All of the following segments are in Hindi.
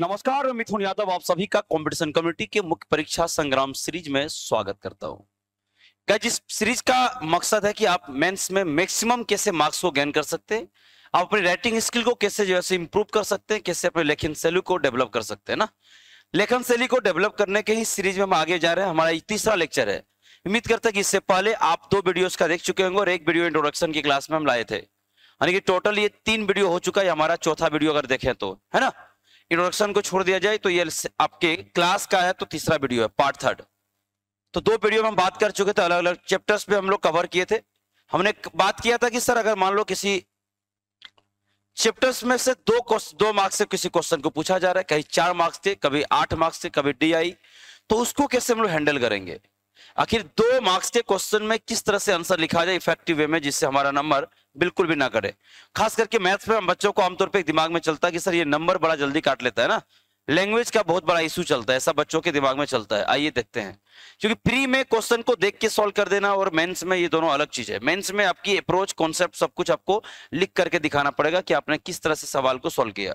नमस्कार मैं मिथुन यादव आप सभी का कंपटीशन कमेटी के मुख्य परीक्षा संग्राम सीरीज में स्वागत करता हूं जिस सीरीज का मकसद है कि आप मेंस में मैक्सिमम कैसे मार्क्स को गेन कर सकते हैं आप अपनी राइटिंग स्किल को कैसे जो है इंप्रूव कर सकते हैं कैसे अपने लेखन शैली को डेवलप कर सकते हैं ना लेखन शैली को डेवलप करने के ही सीरीज में हम आगे जा रहे हैं हमारा तीसरा लेक्चर है उम्मीद करते हैं कि इससे पहले आप दो वीडियोस का देख चुके होंगे और एक वीडियो इंट्रोडक्शन की क्लास में हम लाए थे यानी कि टोटल ये तीन वीडियो हो चुका है हमारा चौथा वीडियो अगर देखें तो है ना इंट्रोडक्शन को छोड़ दिया जाए तो ये आपके क्लास का है तो तीसरा वीडियो है पार्ट थर्ड तो दो वीडियो में हम बात कर चुके थे अलग अलग चैप्टर्स पे हम लोग कवर किए थे हमने बात किया था कि सर अगर मान लो किसी चैप्टर्स में से दो दो मार्क्स से किसी क्वेश्चन को पूछा जा रहा है कहीं चार मार्क्स थे कभी आठ मार्क्स थे कभी डी आई तो उसको कैसे हम लोग हैंडल करेंगे आखिर दो मार्क्स के क्वेश्चन में किस तरह से आंसर लिखा जाए इफेक्टिव वे में जिससे हमारा नंबर बिल्कुल भी ना करे खास करके मैथ्स पे हम बच्चों को आमतौर पर दिमाग में चलता है कि सर ये नंबर बड़ा जल्दी काट लेता है ना लैंग्वेज का बहुत बड़ा इशू चलता है ऐसा बच्चों के दिमाग में चलता है आइए देखते हैं क्योंकि प्री में क्वेश्चन को देख के सॉल्व कर देना और मेंस में ये दोनों अलग चीज है मेंस में आपकी अप्रोच कॉन्सेप्ट सब कुछ आपको लिख करके दिखाना पड़ेगा कि आपने किस तरह से सवाल को सॉल्व किया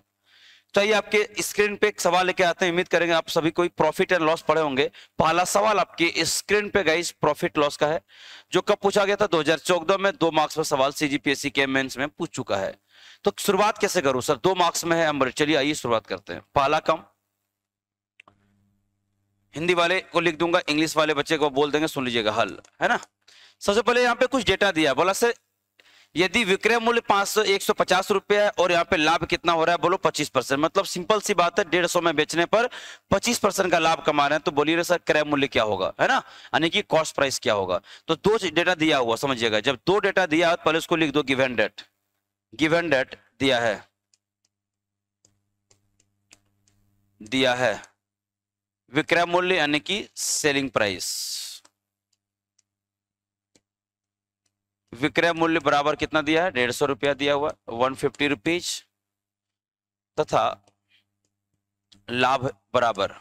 चाहिए तो आपके स्क्रीन पे एक सवाल लेके आते हैं उम्मीद करेंगे आप सभी कोई प्रॉफिट एंड लॉस पढ़े होंगे पहला सवाल आपके स्क्रीन पे गई प्रॉफिट लॉस का है जो कब पूछा गया था 2014 में दो मार्क्स में सवाल सीजीपीएससी के मेंस में पूछ चुका है तो शुरुआत कैसे करूं सर दो मार्क्स में है अमृत चलिए आइए शुरुआत करते हैं पहला कम हिंदी वाले को लिख दूंगा इंग्लिश वाले बच्चे को बोल देंगे सुन लीजिएगा हल है ना सबसे पहले यहाँ पे कुछ डेटा दिया बोला सर यदि विक्रय मूल्य पांच सौ एक सौ पचास रुपए है और यहाँ पे लाभ कितना हो रहा है बोलो पच्चीस परसेंट मतलब सिंपल सी बात है डेढ़ सौ में बेचने पर पच्चीस परसेंट का लाभ कमा रहे हैं तो बोलिए सर क्रय मूल्य क्या होगा है ना यानी कि कॉस्ट प्राइस क्या होगा तो दो डेटा दिया हुआ समझिएगा जब दो डेटा दिया है पहले उसको लिख दो गिवेन डेट गिवेन डेट दिया है दिया है विक्रय मूल्य यानी कि सेलिंग प्राइस विक्रय मूल्य बराबर कितना दिया है डेढ़ सौ रुपया दिया हुआ वन फिफ्टी रुपीज तथा लाभ बराबर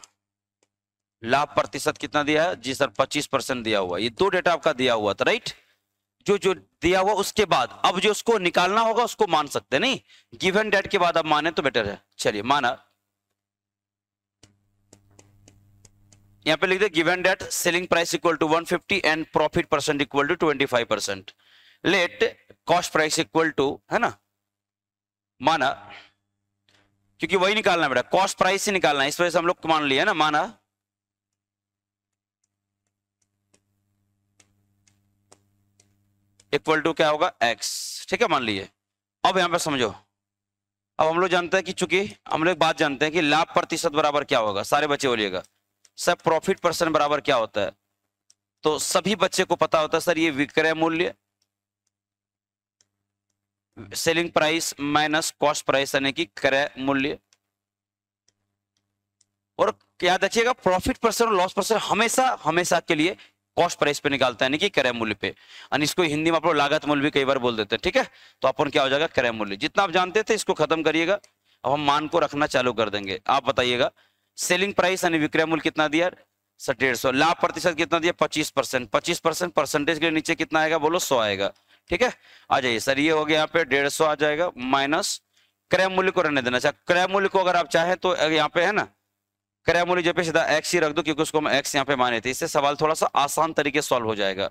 लाभ प्रतिशत कितना दिया है जी सर पच्चीस परसेंट दिया हुआ ये दो डेटा आपका दिया हुआ था राइट जो जो दिया हुआ उसके बाद अब जो उसको निकालना होगा उसको मान सकते नहीं गिवन डेट के बाद आप माने तो बेटर है चलिए माना यहां पे लिख दे given that selling price equal to 150 and profit percent equal to 25 percent let cost price equal to है ना माना क्योंकि वही निकालना बेटा कॉस्ट प्राइस ही निकालना है इस वजह से हम लोग मान लिया ना माना इक्वल टू क्या होगा एक्स ठीक है मान लीजिए अब यहां पर समझो अब हम लोग जानते हैं कि चूंकि हम लोग बात जानते हैं कि लाभ प्रतिशत बराबर क्या होगा सारे बच्चे बोलिएगा सर प्रॉफिट परसेंट बराबर क्या होता है तो सभी बच्चे को पता होता है सर ये विक्रय मूल्य selling price minus cost price यानी कि क्रय मूल्य और याद रखिएगा प्रॉफिट परसेंट और लॉस परसेंट हमेशा हमेशा के लिए कॉस्ट प्राइस पे निकालता है यानी कि क्रय मूल्य पे और इसको हिंदी में आप लोग लागत मूल्य भी कई बार बोल देते हैं ठीक है तो अपन क्या हो जाएगा क्रय मूल्य जितना आप जानते थे इसको खत्म करिएगा अब हम मान को रखना चालू कर देंगे आप बताइएगा सेलिंग प्राइस यानी विक्रय मूल्य कितना दिया डेढ़ सौ लाभ प्रतिशत कितना दिया पच्चीस परसेंट पच्चीस परसेंट परसेंटेज के नीचे कितना आएगा बोलो सौ आएगा ठीक है आ जाइए सर ये हो गया यहाँ पे डेढ़ सौ आ जाएगा माइनस क्रय मूल्य को रहने देना अच्छा क्रय मूल्य को अगर आप चाहें तो यहाँ पे है ना क्रय मूल्य जो पे सीधा एक्स ही रख दो क्योंकि उसको हम एक्स यहाँ पे माने थे इससे सवाल थोड़ा सा आसान तरीके सॉल्व हो जाएगा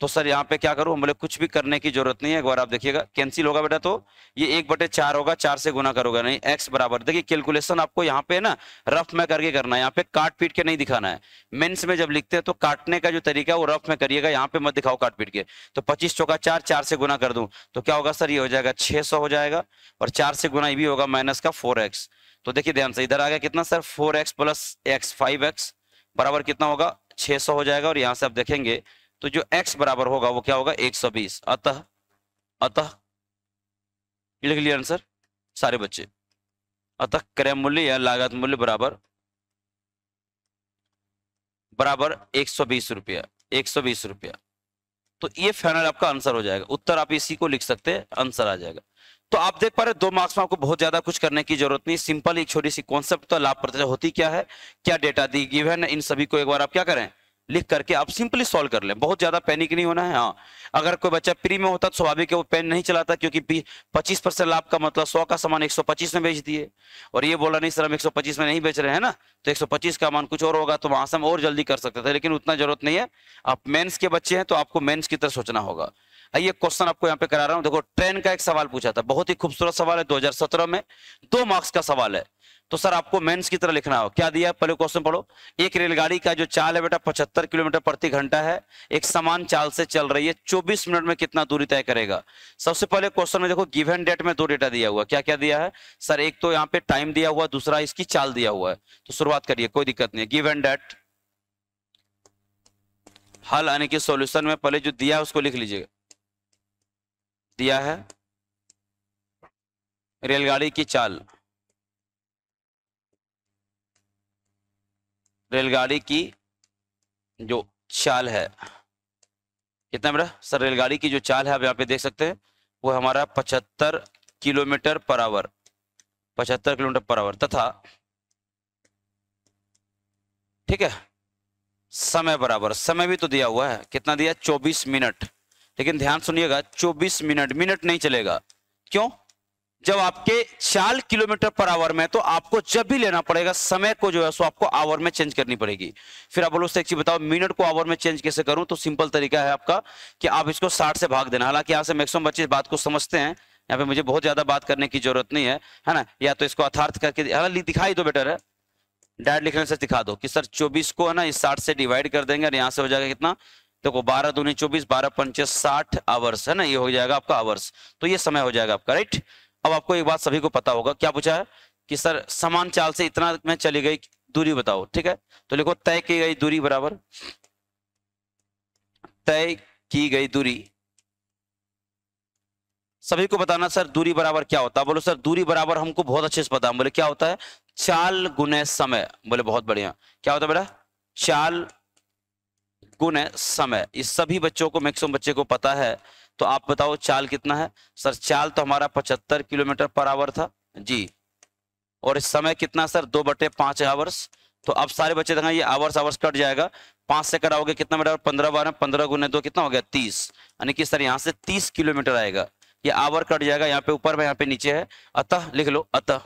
तो सर यहाँ पे क्या करूं बोले कुछ भी करने की जरूरत नहीं है एक बार आप देखिएगा कैंसिल होगा बेटा तो ये एक बटे चार होगा चार से गुना करोगे नहीं एक्स बराबर देखिए कैलकुलेशन आपको यहाँ पे ना रफ में करके करना है यहाँ पे काट पीट के नहीं दिखाना है मेंस में जब लिखते हैं तो काटने का जो तरीका है वो रफ में करिएगा यहाँ पे मत दिखाओ काट पीट के तो पच्चीस चौका चार चार से गुना कर दू तो क्या होगा सर ये हो जाएगा छह हो जाएगा और चार से गुना ये भी होगा माइनस का फोर तो देखिए ध्यान से इधर आ गया कितना sir four x plus x five x बराबर कितना होगा सौ हो जाएगा और यहाँ से आप देखेंगे तो जो x बराबर होगा वो क्या होगा 120 अतः अतः लिख लिया आंसर सारे बच्चे अतः क्रय मूल्य या लागत मूल्य बराबर बराबर बीस रुपया बीस रुपया तो ये फाइनल आपका आंसर हो जाएगा उत्तर आप इसी को लिख सकते हैं आंसर आ जाएगा तो आप देख पा रहे दो मार्क्स में आपको बहुत ज्यादा कुछ करने की जरूरत नहीं सिंपल एक छोटी सी कॉन्सेप्ट तो लाभ होती क्या है क्या डेटा दी गिवन है इन सभी को एक बार आप क्या करें लिख करके आप सिंपली सॉल्व कर लें बहुत ज्यादा पैनिक नहीं होना है हाँ अगर कोई बच्चा प्री में होता तो स्वाभाविक है वो पेन नहीं चलाता क्योंकि पच्चीस परसेंट लाभ का मतलब सौ का सामान एक सौ पच्चीस में बेच दिए और ये बोला नहीं सर हम एक सौ पच्चीस में नहीं बेच रहे हैं ना तो एक सौ पच्चीस का मान कुछ और होगा तो वहां से हम और जल्दी कर सकते थे लेकिन उतना जरूरत नहीं है आप मेन्स के बच्चे हैं तो आपको मेन्स की तरह सोचना होगा आइए क्वेश्चन आपको यहाँ पे करा रहा हूँ देखो ट्रेन का एक सवाल पूछा था बहुत ही खूबसूरत सवाल है सत्रह में दो मार्क्स का सवाल है तो सर आपको मेंस की तरह लिखना हो क्या दिया पहले क्वेश्चन पढ़ो एक रेलगाड़ी का जो चाल है बेटा पचहत्तर किलोमीटर प्रति घंटा है एक समान चाल से चल रही है चौबीस मिनट में कितना दूरी तय करेगा सबसे पहले क्वेश्चन में देखो गिवन डेट में दो डेटा दिया हुआ क्या क्या दिया है सर एक तो यहाँ पे टाइम दिया हुआ दूसरा इसकी चाल दिया हुआ है तो शुरुआत करिए कोई दिक्कत नहीं है गिवन डेट हल यानी कि सोल्यूशन में पहले जो दिया है उसको लिख लीजिएगा दिया है रेलगाड़ी की चाल रेलगाड़ी की जो चाल है कितना बड़ा सर रेलगाड़ी की जो चाल है आप यहाँ पे देख सकते हैं वो हमारा पचहत्तर किलोमीटर पर आवर पचहत्तर किलोमीटर पर आवर तथा ठीक है समय बराबर समय भी तो दिया हुआ है कितना दिया 24 मिनट लेकिन ध्यान सुनिएगा 24 मिनट मिनट नहीं चलेगा क्यों जब आपके चार किलोमीटर पर आवर में तो आपको जब भी लेना पड़ेगा समय को जो है सो आपको आवर में चेंज करनी पड़ेगी फिर आप बोलो एक बताओ मिनट को आवर में चेंज कैसे करूं तो सिंपल तरीका है आपका कि आप इसको साठ से भाग देना हालांकि यहाँ से मैक्सिमम बच्चे इस बात को समझते हैं यहाँ पे मुझे बहुत ज्यादा बात करने की जरूरत नहीं है है ना या तो इसको अथार्थ करके दिखाई दो तो बेटर है डायरेक्ट लिखने से दिखा दो कि सर चौबीस को है ना इस साठ से डिवाइड कर देंगे और यहाँ से हो जाएगा कितना देखो बारह दूनी चौबीस बारह पंचायत साठ आवर्स है ना ये हो जाएगा आपका आवर्स तो ये समय हो जाएगा आपका राइट अब आपको एक बात सभी को पता होगा क्या पूछा है कि सर समान चाल से इतना में चली गई दूरी बताओ ठीक है तो लिखो तय की गई दूरी बराबर तय की गई दूरी सभी को बताना सर दूरी बराबर क्या होता है बोलो सर दूरी बराबर हमको बहुत अच्छे से पता है बोले क्या होता है चाल गुने समय बोले बहुत बढ़िया क्या होता है बेटा चाल गुने समय इस सभी बच्चों को मैक्सिमम बच्चे को पता है तो आप बताओ चाल कितना है सर चाल तो हमारा पचहत्तर किलोमीटर पर आवर था जी और इस समय कितना सर दो बटे पांच आवर्स तो अब सारे बच्चे देखा तो ये आवर्स आवर्स कट जाएगा पांच से कटाओगे कितना बेटा पंद्रह बारह पंद्रह गुने दो कितना हो गया तीस यानी कि सर यहाँ से तीस किलोमीटर आएगा ये आवर कट जाएगा यहाँ पे ऊपर में यहाँ पे नीचे है अतः लिख लो अतः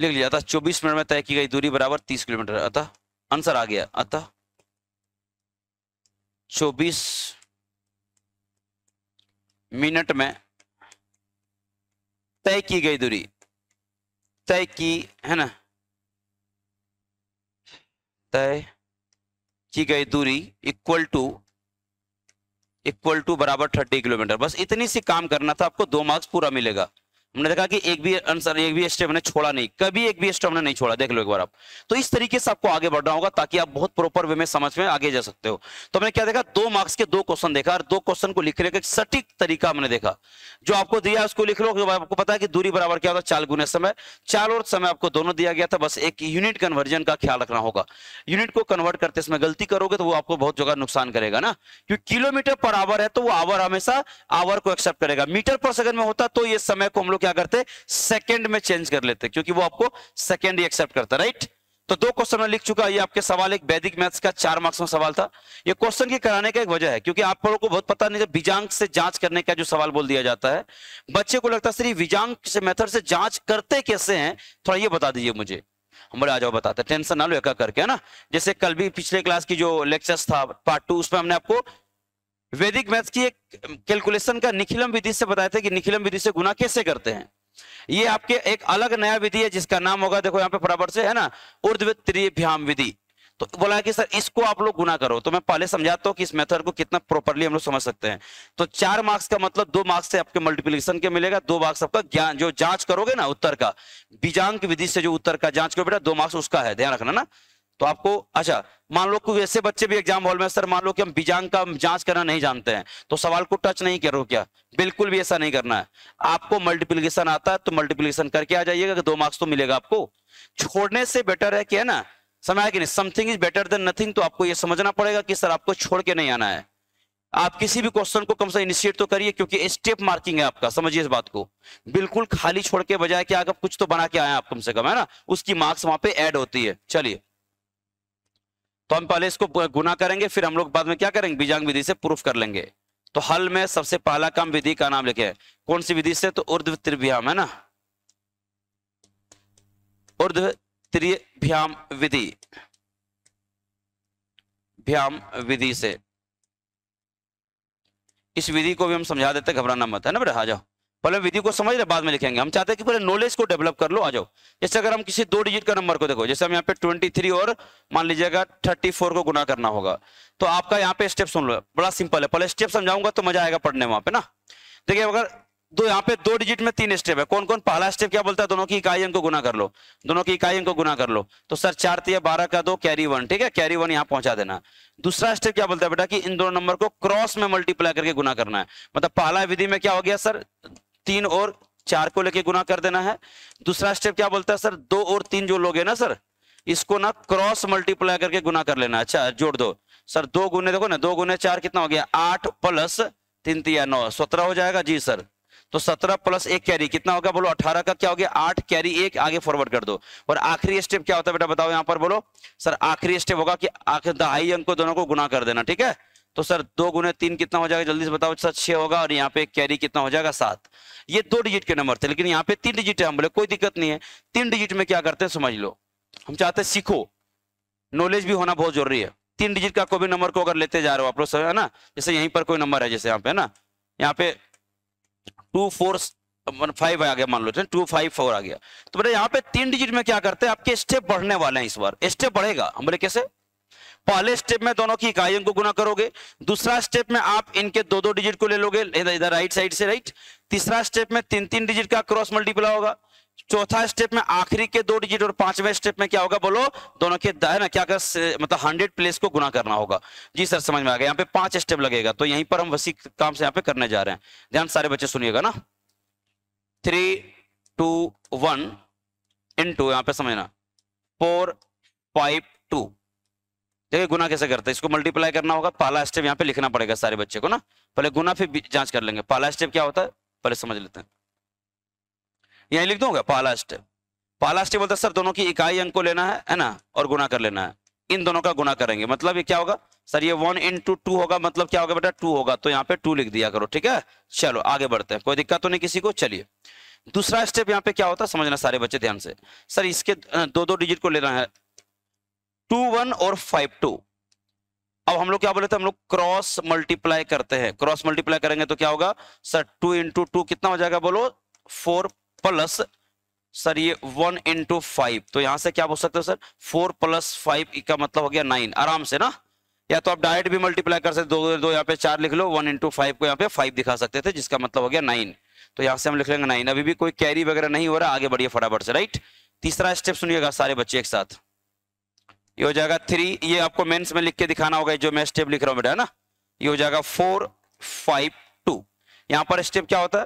लिख लिया अतः चौबीस मिनट में तय की गई दूरी बराबर तीस किलोमीटर अतः आंसर आ गया अतः चौबीस मिनट में तय की गई दूरी तय की है ना तय की गई दूरी इक्वल टू इक्वल टू बराबर थर्टी किलोमीटर बस इतनी सी काम करना था आपको दो मार्क्स पूरा मिलेगा हमने देखा कि एक भी आंसर एक भी स्टेप हमने छोड़ा नहीं कभी एक भी स्टेप हमने नहीं छोड़ा देख लो एक बार आप तो इस तरीके से आपको आगे बढ़ना होगा ताकि आप बहुत प्रॉपर वे में समझ में आगे जा सकते हो तो हमने क्या देखा दो मार्क्स के दो क्वेश्चन देखा और दो क्वेश्चन को लिखने का सटीक तरीका हमने देखा जो आपको दिया उसको लिख लो आपको पता है कि दूरी बराबर क्या होता है चाल गुना समय चाल और समय आपको दोनों दिया गया था बस एक यूनिट कन्वर्जन का ख्याल रखना होगा यूनिट को कन्वर्ट करते समय गलती करोगे तो वो आपको बहुत जगह नुकसान करेगा ना क्योंकि किलोमीटर पर आवर है तो वो आवर हमेशा आवर को एक्सेप्ट करेगा मीटर पर सेकंड में होता तो ये समय को हम लोग क्या करते सेकेंड में चेंज कर लेते क्योंकि वो आपको सेकेंड ही एक्सेप्ट करता राइट तो दो क्वेश्चन में लिख चुका ये आपके सवाल एक वैदिक मैथ्स का चार मार्क्स में सवाल था ये क्वेश्चन की कराने का एक वजह है क्योंकि आप लोगों को बहुत पता नहीं बीजांग से जांच करने का जो सवाल बोल दिया जाता है बच्चे को लगता है सर बीजांक से मेथड से जांच करते कैसे हैं थोड़ा ये बता दीजिए मुझे हम बोले आ जाओ बताते टेंशन ना लो एक करके है ना जैसे कल भी पिछले क्लास की जो लेक्चर्स था पार्ट टू उसमें हमने आपको वैदिक मैथ्स की एक कैलकुलेशन का निखिलम विधि से बताए थे कि निखिलम विधि से गुना कैसे करते हैं ये आपके एक अलग नया विधि है जिसका नाम होगा देखो यहाँ पे बराबर से है ना उर्ध्व्याम विधि तो बोला कि सर इसको आप लोग गुना करो तो मैं पहले समझाता हूँ कि इस मेथड को कितना प्रॉपरली हम लोग समझ सकते हैं तो चार मार्क्स का मतलब दो मार्क्स से आपके मल्टीप्लीकेशन के मिलेगा दो मार्क्स आपका ज्ञान जो जांच करोगे ना उत्तर का बीजांक विधि से जो उत्तर का जांच करो बेटा दो मार्क्स उसका है ध्यान रखना ना तो आपको अच्छा मान लो कोई ऐसे बच्चे भी एग्जाम हॉल में सर मान लो कि हम बीजांग का जांच करना नहीं जानते हैं तो सवाल को टच नहीं करो क्या बिल्कुल भी ऐसा नहीं करना है आपको मल्टीप्लीकेशन आता है तो मल्टीप्लीकेशन करके आ जाइएगा दो मार्क्स तो मिलेगा आपको छोड़ने से बेटर है क्या ना समझ कि नहीं something is better than nothing तो आपको यह समझना पड़ेगा कि सर आपको छोड़ के नहीं आना है आप किसी भी क्वेश्चन को कम से इनिशिएट तो करिए क्योंकि स्टेप मार्किंग है आपका समझिए इस बात को बिल्कुल खाली छोड़ के बजाय कि कुछ तो बना के आए आप कम से कम है ना उसकी मार्क्स वहां पे ऐड होती है चलिए तो हम पहले इसको गुना करेंगे फिर हम लोग बाद में क्या करेंगे बीजांग विधि से प्रूफ कर लेंगे तो हल में सबसे पहला काम विधि का नाम लिखे कौन सी विधि से तो उर्ध्व त्रिभ्याम है ना उर्ध्व त्रिभ्याम विधि भ्याम विधि से इस विधि को भी हम समझा देते घबराना मत है ना बेटा आ जाओ पहले विधि को समझ रहे बाद में लिखेंगे हम चाहते हैं कि पहले नॉलेज को डेवलप कर लो आ जाओ जैसे अगर हम किसी दो डिजिट का नंबर को देखो जैसे हम यहाँ पे 23 और मान लीजिएगा 34 को गुना करना होगा तो आपका यहाँ पे स्टेप सुन लो बड़ा सिंपल है पहले स्टेप समझाऊंगा तो मजा आएगा पढ़ने वहां पे ना देखिए अगर दो यहाँ पे दो डिजिट में तीन स्टेप है कौन कौन पहला स्टेप क्या बोलता है दोनों की इकाई अंक को गुना कर लो दोनों की इकाई अंक को गुना कर लो तो सर चार तीन बारह का दो कैरी वन ठीक है कैरी वन यहाँ पहुंचा देना दूसरा स्टेप क्या बोलता है बेटा कि इन दोनों नंबर को क्रॉस में मल्टीप्लाई करके गुना करना है मतलब पहला विधि में क्या हो गया सर तीन और चार को लेके गुना कर देना है दूसरा स्टेप क्या बोलता है सर दो और तीन जो लोग है ना सर इसको ना क्रॉस मल्टीप्लाई करके गुना कर लेना अच्छा जोड़ दो सर दो गुने देखो ना दो गुने चार कितना हो गया आठ प्लस तीन तीन नौ सत्रह हो जाएगा जी सर तो सत्रह प्लस एक कैरी कितना होगा बोलो अठारह का क्या हो गया आठ कैरी एक आगे फॉरवर्ड कर दो और आखिरी स्टेप क्या होता है बेटा बताओ यहाँ पर बोलो सर आखिरी स्टेप होगा कि दहाई अंक को दोनों को गुना कर देना ठीक है तो सर दो गुने तीन कितना हो जाएगा जल्दी से बताओ सर छह होगा और यहाँ पे कैरी कितना हो जाएगा सात ये दो डिजिट के नंबर थे लेकिन यहाँ पे तीन डिजिट है हम बोले कोई दिक्कत नहीं है तीन डिजिट में क्या करते हैं समझ लो हम चाहते हैं सीखो नॉलेज भी होना बहुत जरूरी है तीन डिजिट का कोई भी नंबर को अगर लेते जा रहे हो आप लोग है ना जैसे यहीं पर कोई नंबर है जैसे यहाँ पे है ना यहाँ पे टू फोर फाइव आ गया मान लो टू फाइव फोर आ गया तो बोले यहाँ पे तीन डिजिट में क्या करते हैं आपके स्टेप बढ़ने वाले हैं इस बार स्टेप बढ़ेगा हम बोले कैसे पहले स्टेप में दोनों की इकाइयों को गुना करोगे दूसरा स्टेप में आप इनके दो दो डिजिट को ले लोगे इधर राइट साइड से राइट तीसरा स्टेप में तीन तीन डिजिट का क्रॉस मल्टीप्लाई होगा चौथा स्टेप में आखिरी के दो डिजिट और पांचवें स्टेप में क्या होगा बोलो दोनों के है ना क्या कर मतलब हंड्रेड प्लेस को गुना करना होगा जी सर समझ में आ गया यहाँ पे पांच स्टेप लगेगा तो यहीं पर हम वसी काम से यहाँ पे करने जा रहे हैं ध्यान सारे बच्चे सुनिएगा ना three two one into यहाँ पे समझना फोर फाइव टू देखिए गुना कैसे करते हैं इसको मल्टीप्लाई करना होगा पहला स्टेप यहाँ पे लिखना पड़ेगा सारे बच्चे को ना पहले गुना फिर जांच कर लेंगे पहला स्टेप क्या होता है पहले समझ लेते हैं यही लिख दूंगा पहला स्टेप पहला स्टेप बोलता सर दोनों की इकाई अंक को लेना है है ना और गुना कर लेना है इन दोनों का गुना करेंगे मतलब ये क्या होगा सर ये वन इन टू टू होगा मतलब क्या होगा बेटा टू होगा तो यहाँ पे टू लिख दिया करो ठीक है चलो आगे बढ़ते हैं कोई दिक्कत तो नहीं किसी को चलिए दूसरा स्टेप यहाँ पे क्या होता है समझना सारे बच्चे ध्यान से सर इसके दो दो डिजिट को लेना है टू वन और फाइव टू अब हम लोग क्या बोले थे हम लोग क्रॉस मल्टीप्लाई करते हैं क्रॉस मल्टीप्लाई करेंगे तो क्या होगा सर टू इंटू टू कितना हो जाएगा बोलो फोर प्लस सर ये वन इंटू फाइव तो यहां से क्या बोल सकते हो सर फोर प्लस फाइव का मतलब हो गया नाइन आराम से ना या तो आप डायरेक्ट भी मल्टीप्लाई कर सकते दो दो यहाँ पे चार लिख लो वन इंटू फाइव को यहाँ पे फाइव दिखा सकते थे जिसका मतलब हो गया नाइन तो यहाँ से हम लिख लेंगे नाइन अभी भी कोई कैरी वगैरह नहीं हो रहा आगे बढ़िए फटाफट से राइट तीसरा स्टेप सुनिएगा सारे बच्चे एक साथ ये हो जाएगा थ्री ये आपको मेंस में लिख के दिखाना होगा जो मैं स्टेप लिख रहा हूं बेटा है ना ये हो जाएगा फोर फाइव टू यहां पर स्टेप क्या होता है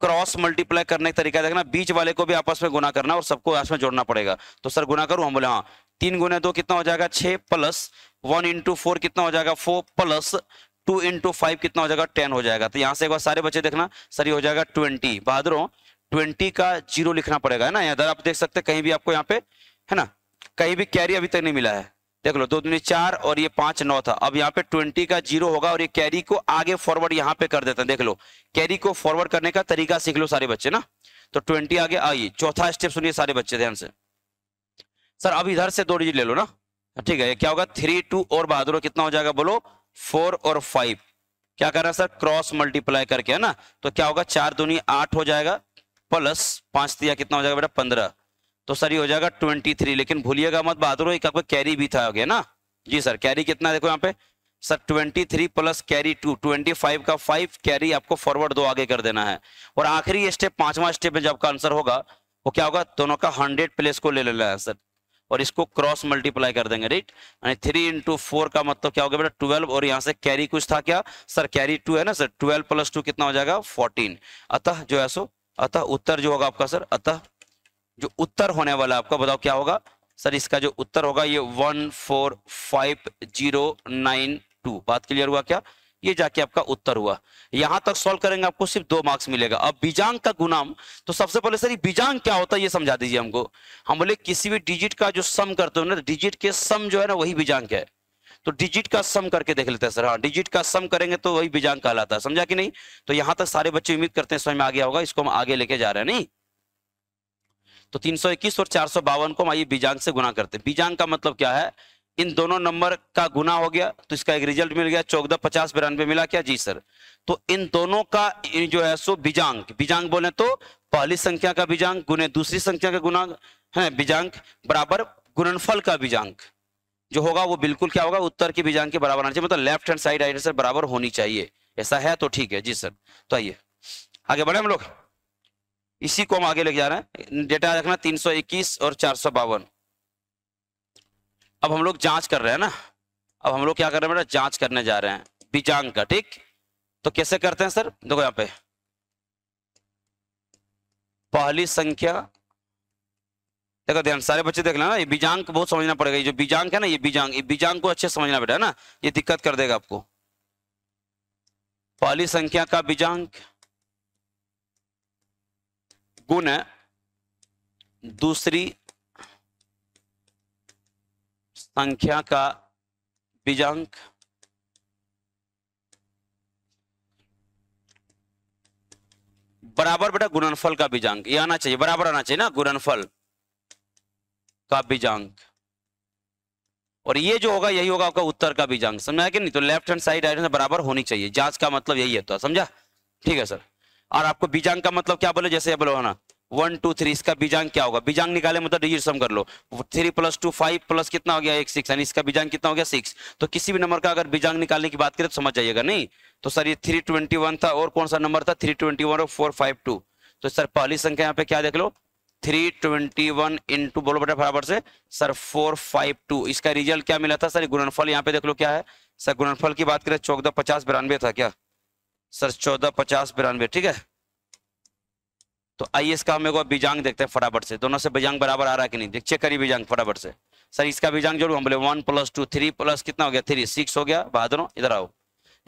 क्रॉस मल्टीप्लाई करने का तरीका देखना बीच वाले को भी आपस में गुना करना और सबको आपस में जोड़ना पड़ेगा तो सर गुना करूं हम बोले हाँ तीन गुना दो कितना हो जाएगा छह प्लस वन इंटू फोर कितना हो जाएगा four plus two into five कितना हो जाएगा टेन हो जाएगा तो यहाँ से एक बार सारे बच्चे देखना सर ये हो जाएगा ट्वेंटी बहादुर ट्वेंटी का जीरो लिखना पड़ेगा है ना यहाँ आप देख सकते हैं कहीं भी आपको यहाँ पे है ना कहीं भी कैरी अभी तक नहीं मिला है देख लो दो दुनिया चार और ये पांच नौ था अब यहाँ पे ट्वेंटी का जीरो होगा और ये कैरी को आगे फॉरवर्ड यहाँ पे कर देते हैं देख लो कैरी को फॉरवर्ड करने का तरीका सीख लो सारे बच्चे ना तो ट्वेंटी आगे आइए चौथा स्टेप सुनिए सारे बच्चे ध्यान से सर अब इधर से दो डिजिट ले लो ना ठीक है क्या होगा थ्री टू और बहादुर कितना हो जाएगा बोलो फोर और फाइव क्या कर रहा है सर क्रॉस मल्टीप्लाई करके है ना तो क्या होगा चार दुनिया आठ हो जाएगा प्लस पांच दिया कितना हो जाएगा बेटा पंद्रह तो सर ये हो जाएगा ट्वेंटी थ्री लेकिन भूलिएगा मत बहादुर कैरी भी था आगे ना जी सर कैरी कितना देखो यहाँ पे सर 23 प्लस कैरी टू 25 का 5 कैरी आपको फॉरवर्ड दो आगे कर देना है और आखिरी स्टेप पांचवा स्टेप में जब का आंसर होगा वो क्या होगा दोनों का 100 प्लेस को ले लेना है सर और इसको क्रॉस मल्टीप्लाई कर देंगे राइट यानी थ्री इंटू फोर का मतलब क्या हो गया बेटा ट्वेल्व और यहाँ से कैरी कुछ था क्या सर कैरी टू है ना सर ट्वेल्व प्लस टू कितना हो जाएगा फोर्टीन अतः जो है सो अतः उत्तर जो होगा आपका सर अतः जो उत्तर होने वाला आपका बताओ क्या होगा सर इसका जो उत्तर होगा ये one four five zero nine two बात क्लियर हुआ क्या ये जाके आपका उत्तर हुआ यहां तक सॉल्व करेंगे आपको सिर्फ दो मार्क्स मिलेगा अब बीजांग का गुनाम तो सबसे पहले सर बीजांग क्या होता है ये समझा दीजिए हमको हम बोले किसी भी डिजिट का जो सम करते हो ना डिजिट के सम जो है ना वही बीजांग है तो डिजिट का सम करके देख लेते हैं सर हाँ डिजिट का सम करेंगे तो वही बीजांग कहलाता है समझा कि नहीं तो यहां तक सारे बच्चे उम्मीद करते हैं समझ में आ गया होगा इसको हम आगे लेके जा रहे हैं नहीं तो इक्कीस और चार को हम आइए बीजांग से गुना करते हैं बीजांग का मतलब क्या है इन दोनों नंबर का गुना हो गया तो इसका एक रिजल्ट मिल गया चौदह पचास बिरानवे मिला क्या जी सर तो इन दोनों का जो है सो बीजांग बीजांग बोले तो पहली संख्या का बीजांग गुने दूसरी संख्या का गुना है बीजांग बराबर गुणनफल का बीजांग जो होगा वो बिल्कुल क्या होगा उत्तर के बीजांग के बराबर आना चाहिए मतलब लेफ्ट हैंड साइड आइडर बराबर होनी चाहिए ऐसा है तो ठीक है जी सर तो आइए आगे बढ़े हम लोग इसी को हम आगे लेके जा रहे हैं डेटा रखना 321 और चार अब हम लोग जांच कर रहे हैं ना अब हम लोग क्या कर रहे हैं बेटा जांच करने जा रहे हैं बीजांग का ठीक तो कैसे करते हैं सर देखो यहाँ पे पहली संख्या देखो ध्यान सारे बच्चे देख लेना ये बीजांग बहुत समझना पड़ेगा ये जो बीजांग है ना ये बीजांग ये बीजांग को अच्छे समझना बेटा है ना ये दिक्कत कर देगा आपको पहली संख्या का बीजांक गुण दूसरी संख्या का बीजांक बराबर बेटा गुणनफल का बीजांक ये आना चाहिए बराबर आना चाहिए ना गुणनफल का बीजांक और ये जो होगा यही होगा आपका उत्तर का बीजांक समझा कि नहीं तो लेफ्ट हैंड साइड आइडेंस बराबर होनी चाहिए जांच का मतलब यही है तो समझा ठीक है सर और आपको बीजांग का मतलब क्या बोले जैसे बोलो ना वन टू थ्री इसका बीजांग क्या होगा बीजांग निकाले मतलब डिजिट सम कर लो three plus two five plus कितना हो गया एक सिक्स यानी इसका बीजांग कितना हो गया सिक्स तो किसी भी नंबर का अगर बीजांग निकालने की बात करें तो समझ जाइएगा नहीं तो सर ये थ्री ट्वेंटी वन था और कौन सा नंबर था थ्री ट्वेंटी वन और फोर फाइव टू तो सर पहली संख्या यहाँ पे क्या देख लो थ्री ट्वेंटी वन इंटू बोलो बेटा बराबर से सर फोर फाइव टू इसका रिजल्ट क्या मिला था सर गुणनफल यहाँ पे देख लो क्या है सर गुणनफल की बात करें चौदह पचास बिरानवे था क्या सर चौदह पचास बिरानवे ठीक है तो आइए इसका मेरे को बीजांग देखते हैं फटाफट से दोनों से बीजांग बराबर आ रहा है कि नहीं चेक करिए बीजांग फटाफट से सर इसका बीजांग जोड़ू हम बोले one plus two three plus कितना हो गया थ्री सिक्स हो गया बहादुर इधर आओ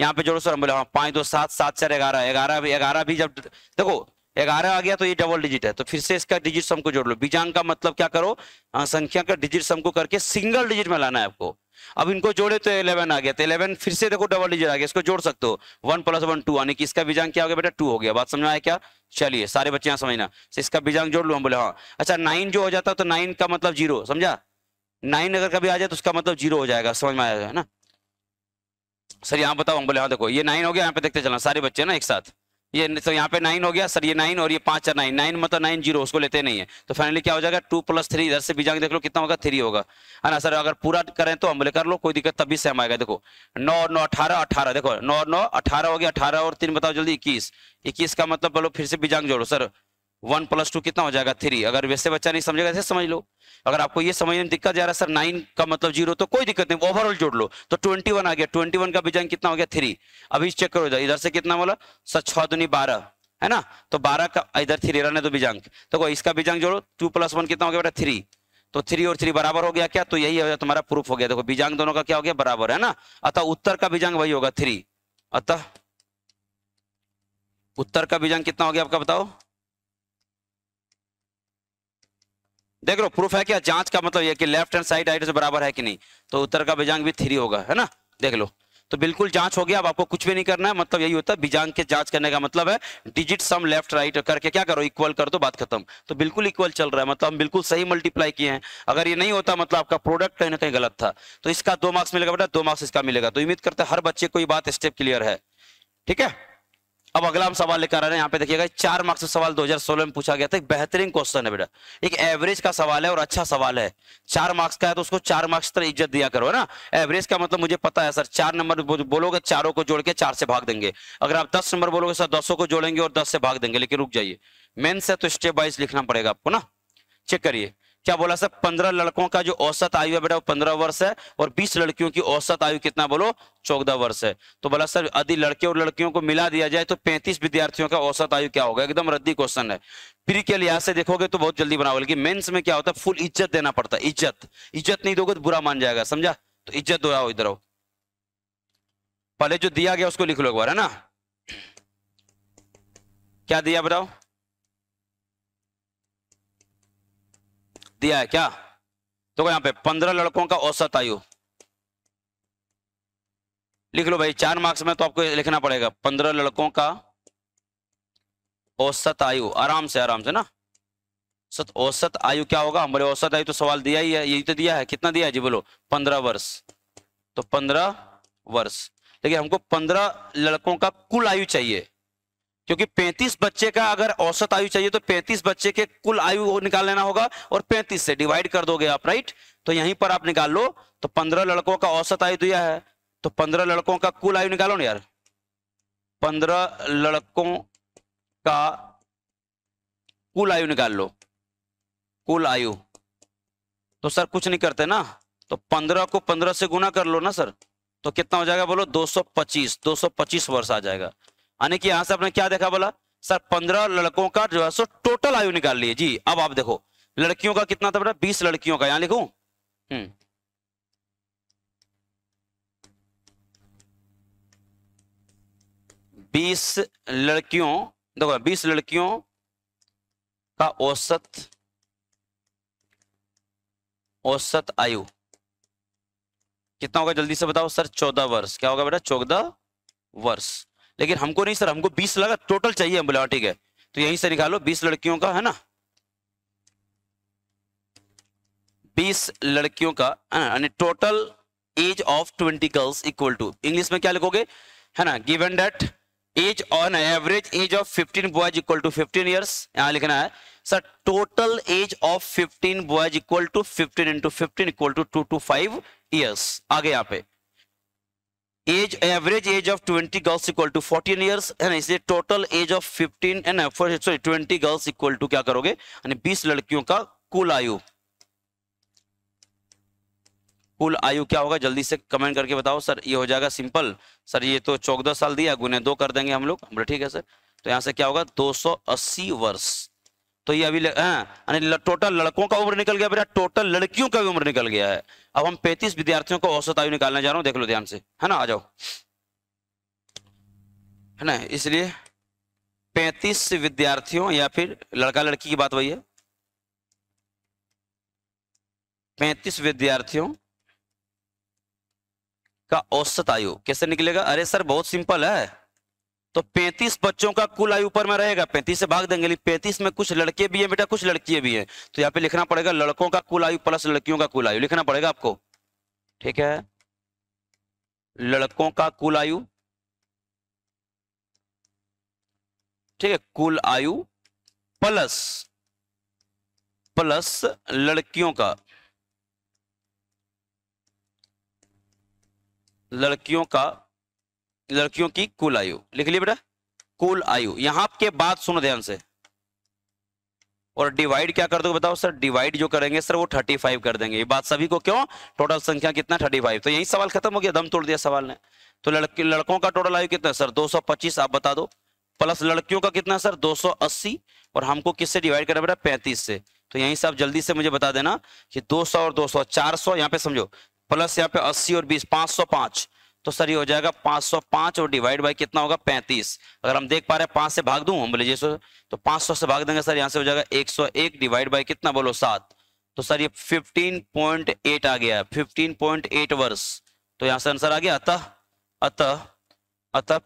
यहाँ पे जोड़ो सर हम बोले हाँ पाँच दो सात सात चार ग्यारह ग्यारह भी ग्यारह भी जब देखो ग्यारह आ गया तो ये डबल डिजिट है तो फिर से इसका डिजिट सम को जोड़ लो बीजांग का मतलब क्या करो हाँ, संख्या का डिजिट सम को करके सिंगल डिजिट में लाना है आपको अब इनको जोड़े तो इलेवन आ गया तो इलेवन फिर से देखो डबल डिजिट आ गया इसको जोड़ सकते हो वन प्लस वन टू यानी कि इसका बीजांग क्या हो गया बेटा टू हो गया बात समझ में आया क्या चलिए सारे बच्चे यहाँ समझना तो इसका बीजांग जोड़ लो हम बोले हाँ अच्छा नाइन जो हो जाता है तो नाइन का मतलब जीरो समझा नाइन अगर कभी आ जाए तो उसका मतलब जीरो हो जाएगा समझ में आया है ना सर यहाँ बताओ हम बोले हाँ देखो ये नाइन हो गया यहाँ पे देखते चलना सारे बच्चे ना एक साथ ये तो यहाँ पे नाइन हो गया सर ये नाइन और ये पांच चार नाइन नाइन मतलब नाइन जीरो उसको लेते नहीं है तो फाइनली क्या हो जाएगा टू प्लस थ्री इधर से भी जाएंगे देख लो कितना होगा थ्री होगा है ना सर अगर पूरा करें तो अमले कर लो कोई दिक्कत तभी से हम आएगा देखो नौ और नौ अठारह अठारह देखो नौ नौ अठारह हो गया अठारह और तीन बताओ जल्दी इक्कीस इक्कीस का मतलब बोलो फिर से बीजांग जोड़ो सर वन प्लस टू कितना हो जाएगा थ्री अगर वैसे बच्चा नहीं समझेगा ऐसे समझ लो अगर आपको ये समझने में दिक्कत जा रहा है सर नाइन का मतलब जीरो तो कोई दिक्कत नहीं ओवरऑल जोड़ लो तो ट्वेंटी वन आ गया ट्वेंटी वन का बीजन कितना हो गया थ्री अभी चेक करो इधर से कितना बोला सर छह दुनी बारह है ना तो बारह का इधर थ्री रहने दो बीजांक तो इसका बीजांग जोड़ो टू प्लस वन कितना हो गया बेटा थ्री तो थ्री और थ्री बराबर हो गया क्या तो यही हो गया तुम्हारा प्रूफ हो गया देखो बीजांग दोनों का क्या हो गया बराबर है ना अतः उत्तर का बीजांग वही होगा थ्री अतः उत्तर का बीजांग कितना हो गया आपका बताओ देख लो प्रूफ है क्या जांच का मतलब ये कि लेफ्ट हैंड साइड आइट से बराबर है कि नहीं तो उत्तर का बीजांग भी थ्री होगा है ना देख लो तो बिल्कुल जांच हो गया अब आपको कुछ भी नहीं करना है मतलब यही होता है बीजांग के जांच करने का मतलब है डिजिट सम लेफ्ट राइट करके क्या करो इक्वल कर दो बात खत्म तो बिल्कुल इक्वल चल रहा है मतलब हम बिल्कुल सही मल्टीप्लाई किए हैं अगर ये नहीं होता मतलब आपका प्रोडक्ट कहीं ना कहीं गलत था तो इसका दो मार्क्स मिलेगा बेटा दो मार्क्स इसका मिलेगा तो उम्मीद करते हैं हर बच्चे को ये बात स्टेप क्लियर है ठीक है अब अगला हम सवाल लेकर आ रहे हैं यहाँ पे देखिएगा चार मार्क्स का सवाल 2016 में पूछा गया था एक बेहतरीन क्वेश्चन है बेटा एक एवरेज का सवाल है और अच्छा सवाल है चार मार्क्स का है तो उसको चार मार्क्स तरह इज्जत दिया करो है ना एवरेज का मतलब मुझे पता है सर चार नंबर बोलोगे चारों को जोड़ के चार से भाग देंगे अगर आप दस नंबर बोलोगे सर दसों को जोड़ेंगे और दस से भाग देंगे लेकिन रुक जाइए मेन्स है तो स्टेप वाइज लिखना पड़ेगा आपको ना चेक करिए क्या बोला सर पंद्रह लड़कों का जो औसत आयु है बेटा वो पंद्रह वर्ष है और बीस लड़कियों की औसत आयु कितना बोलो चौदह वर्ष है तो बोला सर यदि लड़के और लड़कियों को मिला दिया जाए तो पैंतीस विद्यार्थियों का औसत आयु क्या होगा एकदम रद्दी क्वेश्चन है प्री के लिहाज से देखोगे तो बहुत जल्दी बना बोलेगी मेन्स में क्या होता है फुल इज्जत देना पड़ता है इज्जत इज्जत नहीं दोगे तो बुरा मान जाएगा समझा तो इज्जत दो आओ इधर आओ पहले जो दिया गया उसको लिख लो एक बार है ना क्या दिया बताओ दिया है क्या तो यहां पे पंद्रह लड़कों का औसत आयु लिख लो भाई चार मार्क्स में तो आपको लिखना पड़ेगा पंद्रह लड़कों का औसत आयु आराम से आराम से ना सत औसत आयु क्या होगा हमारे औसत आयु तो सवाल दिया ही है यही तो दिया है कितना दिया है जी बोलो पंद्रह वर्ष तो पंद्रह वर्ष देखिए हमको पंद्रह लड़कों का कुल आयु चाहिए क्योंकि 35 बच्चे का अगर औसत आयु चाहिए तो 35 बच्चे के कुल आयु निकाल लेना होगा और 35 से डिवाइड कर दोगे आप राइट तो यहीं पर आप निकाल लो तो 15 लड़कों का औसत आयु दिया है तो 15 लड़कों का कुल आयु निकालो ना यार 15 लड़कों का कुल आयु निकाल लो कुल आयु तो सर कुछ नहीं करते ना तो पंद्रह को पंद्रह से गुना कर लो ना सर तो कितना हो जाएगा बोलो 225 225 वर्ष आ जाएगा यानी कि यहां से आपने क्या देखा बोला सर पंद्रह लड़कों का जो है सो टोटल आयु निकाल लिए जी अब आप देखो लड़कियों का कितना था बेटा बीस लड़कियों का यहां लिखू हम्म बीस लड़कियों देखो बीस लड़कियों का औसत औसत आयु कितना होगा जल्दी से बताओ सर चौदह वर्ष क्या होगा बेटा चौदह वर्ष लेकिन हमको नहीं सर हमको बीस लगा टोटल चाहिए ठीक है तो यहीं से निकालो बीस लड़कियों का है ना बीस लड़कियों का है ना total age of twenty girls equal to English में क्या लिखोगे है ना given that age on average age of fifteen boys equal to fifteen years यहां लिखना है sir total age of fifteen boys equal to fifteen into fifteen equal to two two five years आगे यहाँ पे age average age of 20 girls equal to 14 years है ना इसलिए total age of 15 and sorry 20 girls equal to क्या करोगे यानी 20 लड़कियों का कुल आयु कुल आयु क्या होगा जल्दी से कमेंट करके बताओ सर ये हो जाएगा सिंपल सर ये तो चौदह साल दिया गुने दो कर देंगे हम लोग बोले ठीक है सर तो यहाँ से क्या होगा 280 वर्ष तो ये अभी टोटल हाँ, लड़कों का उम्र निकल गया बेटा टोटल लड़कियों का भी उम्र निकल गया है अब हम 35 विद्यार्थियों को औसत आयु निकालने जा रहा हूं देख लो ध्यान से है ना आ जाओ है ना इसलिए 35 विद्यार्थियों या फिर लड़का लड़की की बात वही है 35 विद्यार्थियों का औसत आयु कैसे निकलेगा अरे सर बहुत सिंपल है तो 35 बच्चों का कुल आयु ऊपर में रहेगा 35 से भाग देंगे लेकिन 35 में कुछ लड़के भी हैं बेटा कुछ लड़कियां भी हैं तो यहाँ पे लिखना पड़ेगा लड़कों का कुल आयु प्लस लड़कियों का कुल आयु लिखना पड़ेगा आपको ठीक है लड़कों का कुल आयु ठीक है कुल आयु प्लस प्लस लड़कियों का लड़कियों का लड़कियों की कुल आयु लिख लिया बेटा कुल आयु यहां के बाद सुनो ध्यान से और डिवाइड क्या कर दो बताओ सर डिवाइड जो करेंगे सर वो 35 कर देंगे ये बात सभी को क्यों टोटल संख्या कितना 35 तो यही सवाल खत्म हो गया दम तोड़ दिया सवाल ने तो लड़के लड़कों का टोटल आयु कितना सर 225 आप बता दो प्लस लड़कियों का कितना सर 280 और हमको किससे डिवाइड करना बेटा पैंतीस से तो यही से आप जल्दी से मुझे बता देना कि 200 और 200 सौ यहाँ पे समझो प्लस यहाँ पे अस्सी और 20 पांच तो सर ये हो जाएगा 505 और डिवाइड बाई कितना होगा 35 अगर हम देख पा रहे हैं पांच से भाग दू हम बोले जैसे तो 500 से भाग देंगे सर यहाँ से हो जाएगा 101 डिवाइड बाई कितना बोलो सात तो सर ये 15.8 आ गया 15.8 वर्ष तो यहाँ से आंसर आ गया अतः अतः अतः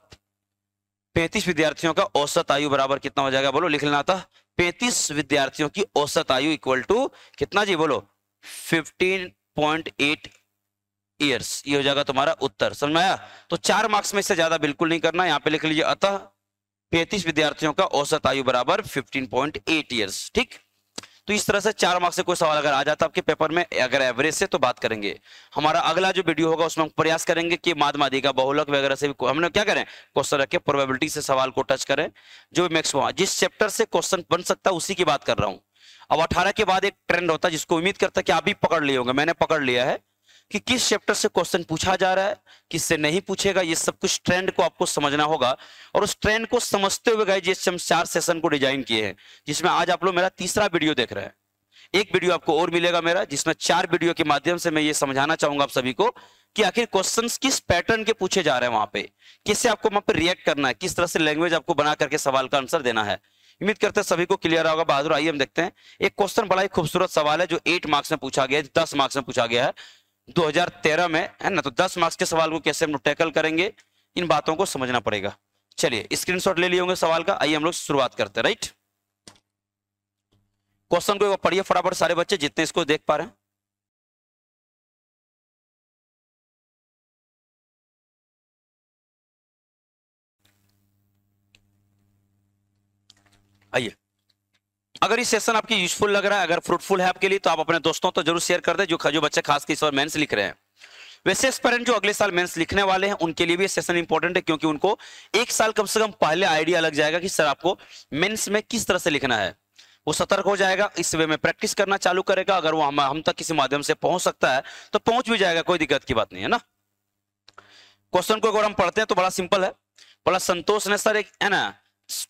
पैंतीस विद्यार्थियों का औसत आयु बराबर कितना हो जाएगा बोलो लिख लेना था पैंतीस विद्यार्थियों की औसत आयु इक्वल टू कितना जी बोलो एट ईयर्स ये हो जाएगा तुम्हारा उत्तर समझ में आया तो चार मार्क्स में इससे ज्यादा बिल्कुल नहीं करना यहाँ पे लिख लीजिए अतः पैंतीस विद्यार्थियों का औसत आयु बराबर फिफ्टीन 15.8 ईयर्स ठीक तो इस तरह से चार मार्क्स से कोई सवाल अगर आ जाता आपके पेपर में अगर एवरेज से तो बात करेंगे हमारा अगला जो वीडियो होगा उसमें हम प्रयास करेंगे कि माधमादी का बहुलक वगैरह से भी हमने क्या करें क्वेश्चन रखे प्रोबेबिलिटी से सवाल को टच करें जो मैक्सिमम जिस चैप्टर से क्वेश्चन बन सकता है उसी की बात कर रहा हूं अब अठारह के बाद एक ट्रेंड होता है जिसको उम्मीद करता है कि आप भी पकड़ लिए होंगे मैंने पकड़ लिया है कि किस चैप्टर से क्वेश्चन पूछा जा रहा है किससे नहीं पूछेगा ये सब कुछ ट्रेंड को आपको समझना होगा और उस ट्रेंड को समझते हुए गए जिस हम चार सेशन को डिजाइन किए हैं जिसमें आज आप लोग मेरा तीसरा वीडियो देख रहे हैं एक वीडियो आपको और मिलेगा मेरा जिसमें चार वीडियो के माध्यम से मैं ये समझाना चाहूंगा आप सभी को कि आखिर क्वेश्चन किस पैटर्न के पूछे जा रहे हैं वहां पे किससे आपको वहां पर रिएक्ट करना है किस तरह से लैंग्वेज आपको बना करके सवाल का आंसर देना है उम्मीद करते हैं सभी को क्लियर होगा बहादुर आइए हम देखते हैं एक क्वेश्चन बड़ा ही खूबसूरत सवाल है जो एट मार्क्स में पूछा गया है दस मार्क्स में पूछा गया है 2013 में है ना तो 10 मार्क्स के सवाल को कैसे हम लोग टैकल करेंगे इन बातों को समझना पड़ेगा चलिए स्क्रीनशॉट ले लिए होंगे सवाल का आइए हम लोग शुरुआत करते हैं राइट क्वेश्चन को पढ़िए फटाफट सारे बच्चे जितने इसको देख पा रहे हैं आइए अगर ये सेशन आपकी यूजफुल लग रहा है अगर फ्रूटफुल है आपके लिए तो आप अपने दोस्तों तो जरूर शेयर कर दे जो जो बच्चे खास इस बार मेंस लिख रहे हैं वैसे एक्सपेरेंट जो अगले साल मेंस लिखने वाले हैं उनके लिए भी सेशन इंपॉर्टेंट है क्योंकि उनको एक साल कम से कम पहले आइडिया लग जाएगा कि सर आपको मेन्स में किस तरह से लिखना है वो सतर्क हो जाएगा इस वे में प्रैक्टिस करना चालू करेगा अगर वो हम हम तक किसी माध्यम से पहुंच सकता है तो पहुंच भी जाएगा कोई दिक्कत की बात नहीं है ना क्वेश्चन को अगर हम पढ़ते हैं तो बड़ा सिंपल है बड़ा संतोष ने सर एक है ना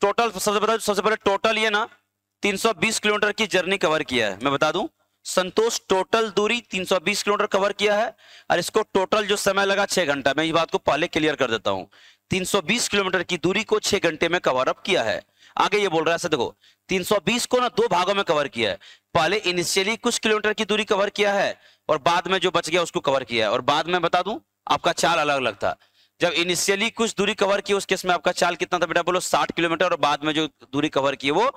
टोटल सबसे पहले सबसे पहले टोटल ये ना 320 किलोमीटर की जर्नी कवर किया है मैं बता दूं संतोष टोटल दूरी 320 किलोमीटर कवर किया है और इसको टोटल जो समय लगा छह घंटा मैं इस बात को पहले क्लियर कर देता हूं 320 किलोमीटर की दूरी को छह घंटे में कवर अप किया है आगे ये बोल रहा है देखो 320 को ना दो भागों में कवर किया है पहले इनिशियली कुछ किलोमीटर की दूरी कवर किया है और बाद में जो बच गया उसको कवर किया है और बाद में बता दू आपका चाल अलग अलग था जब इनिशियली कुछ दूरी कवर की उस केस में आपका चाल कितना था बेटा बोलो साठ किलोमीटर और बाद में जो दूरी कवर की वो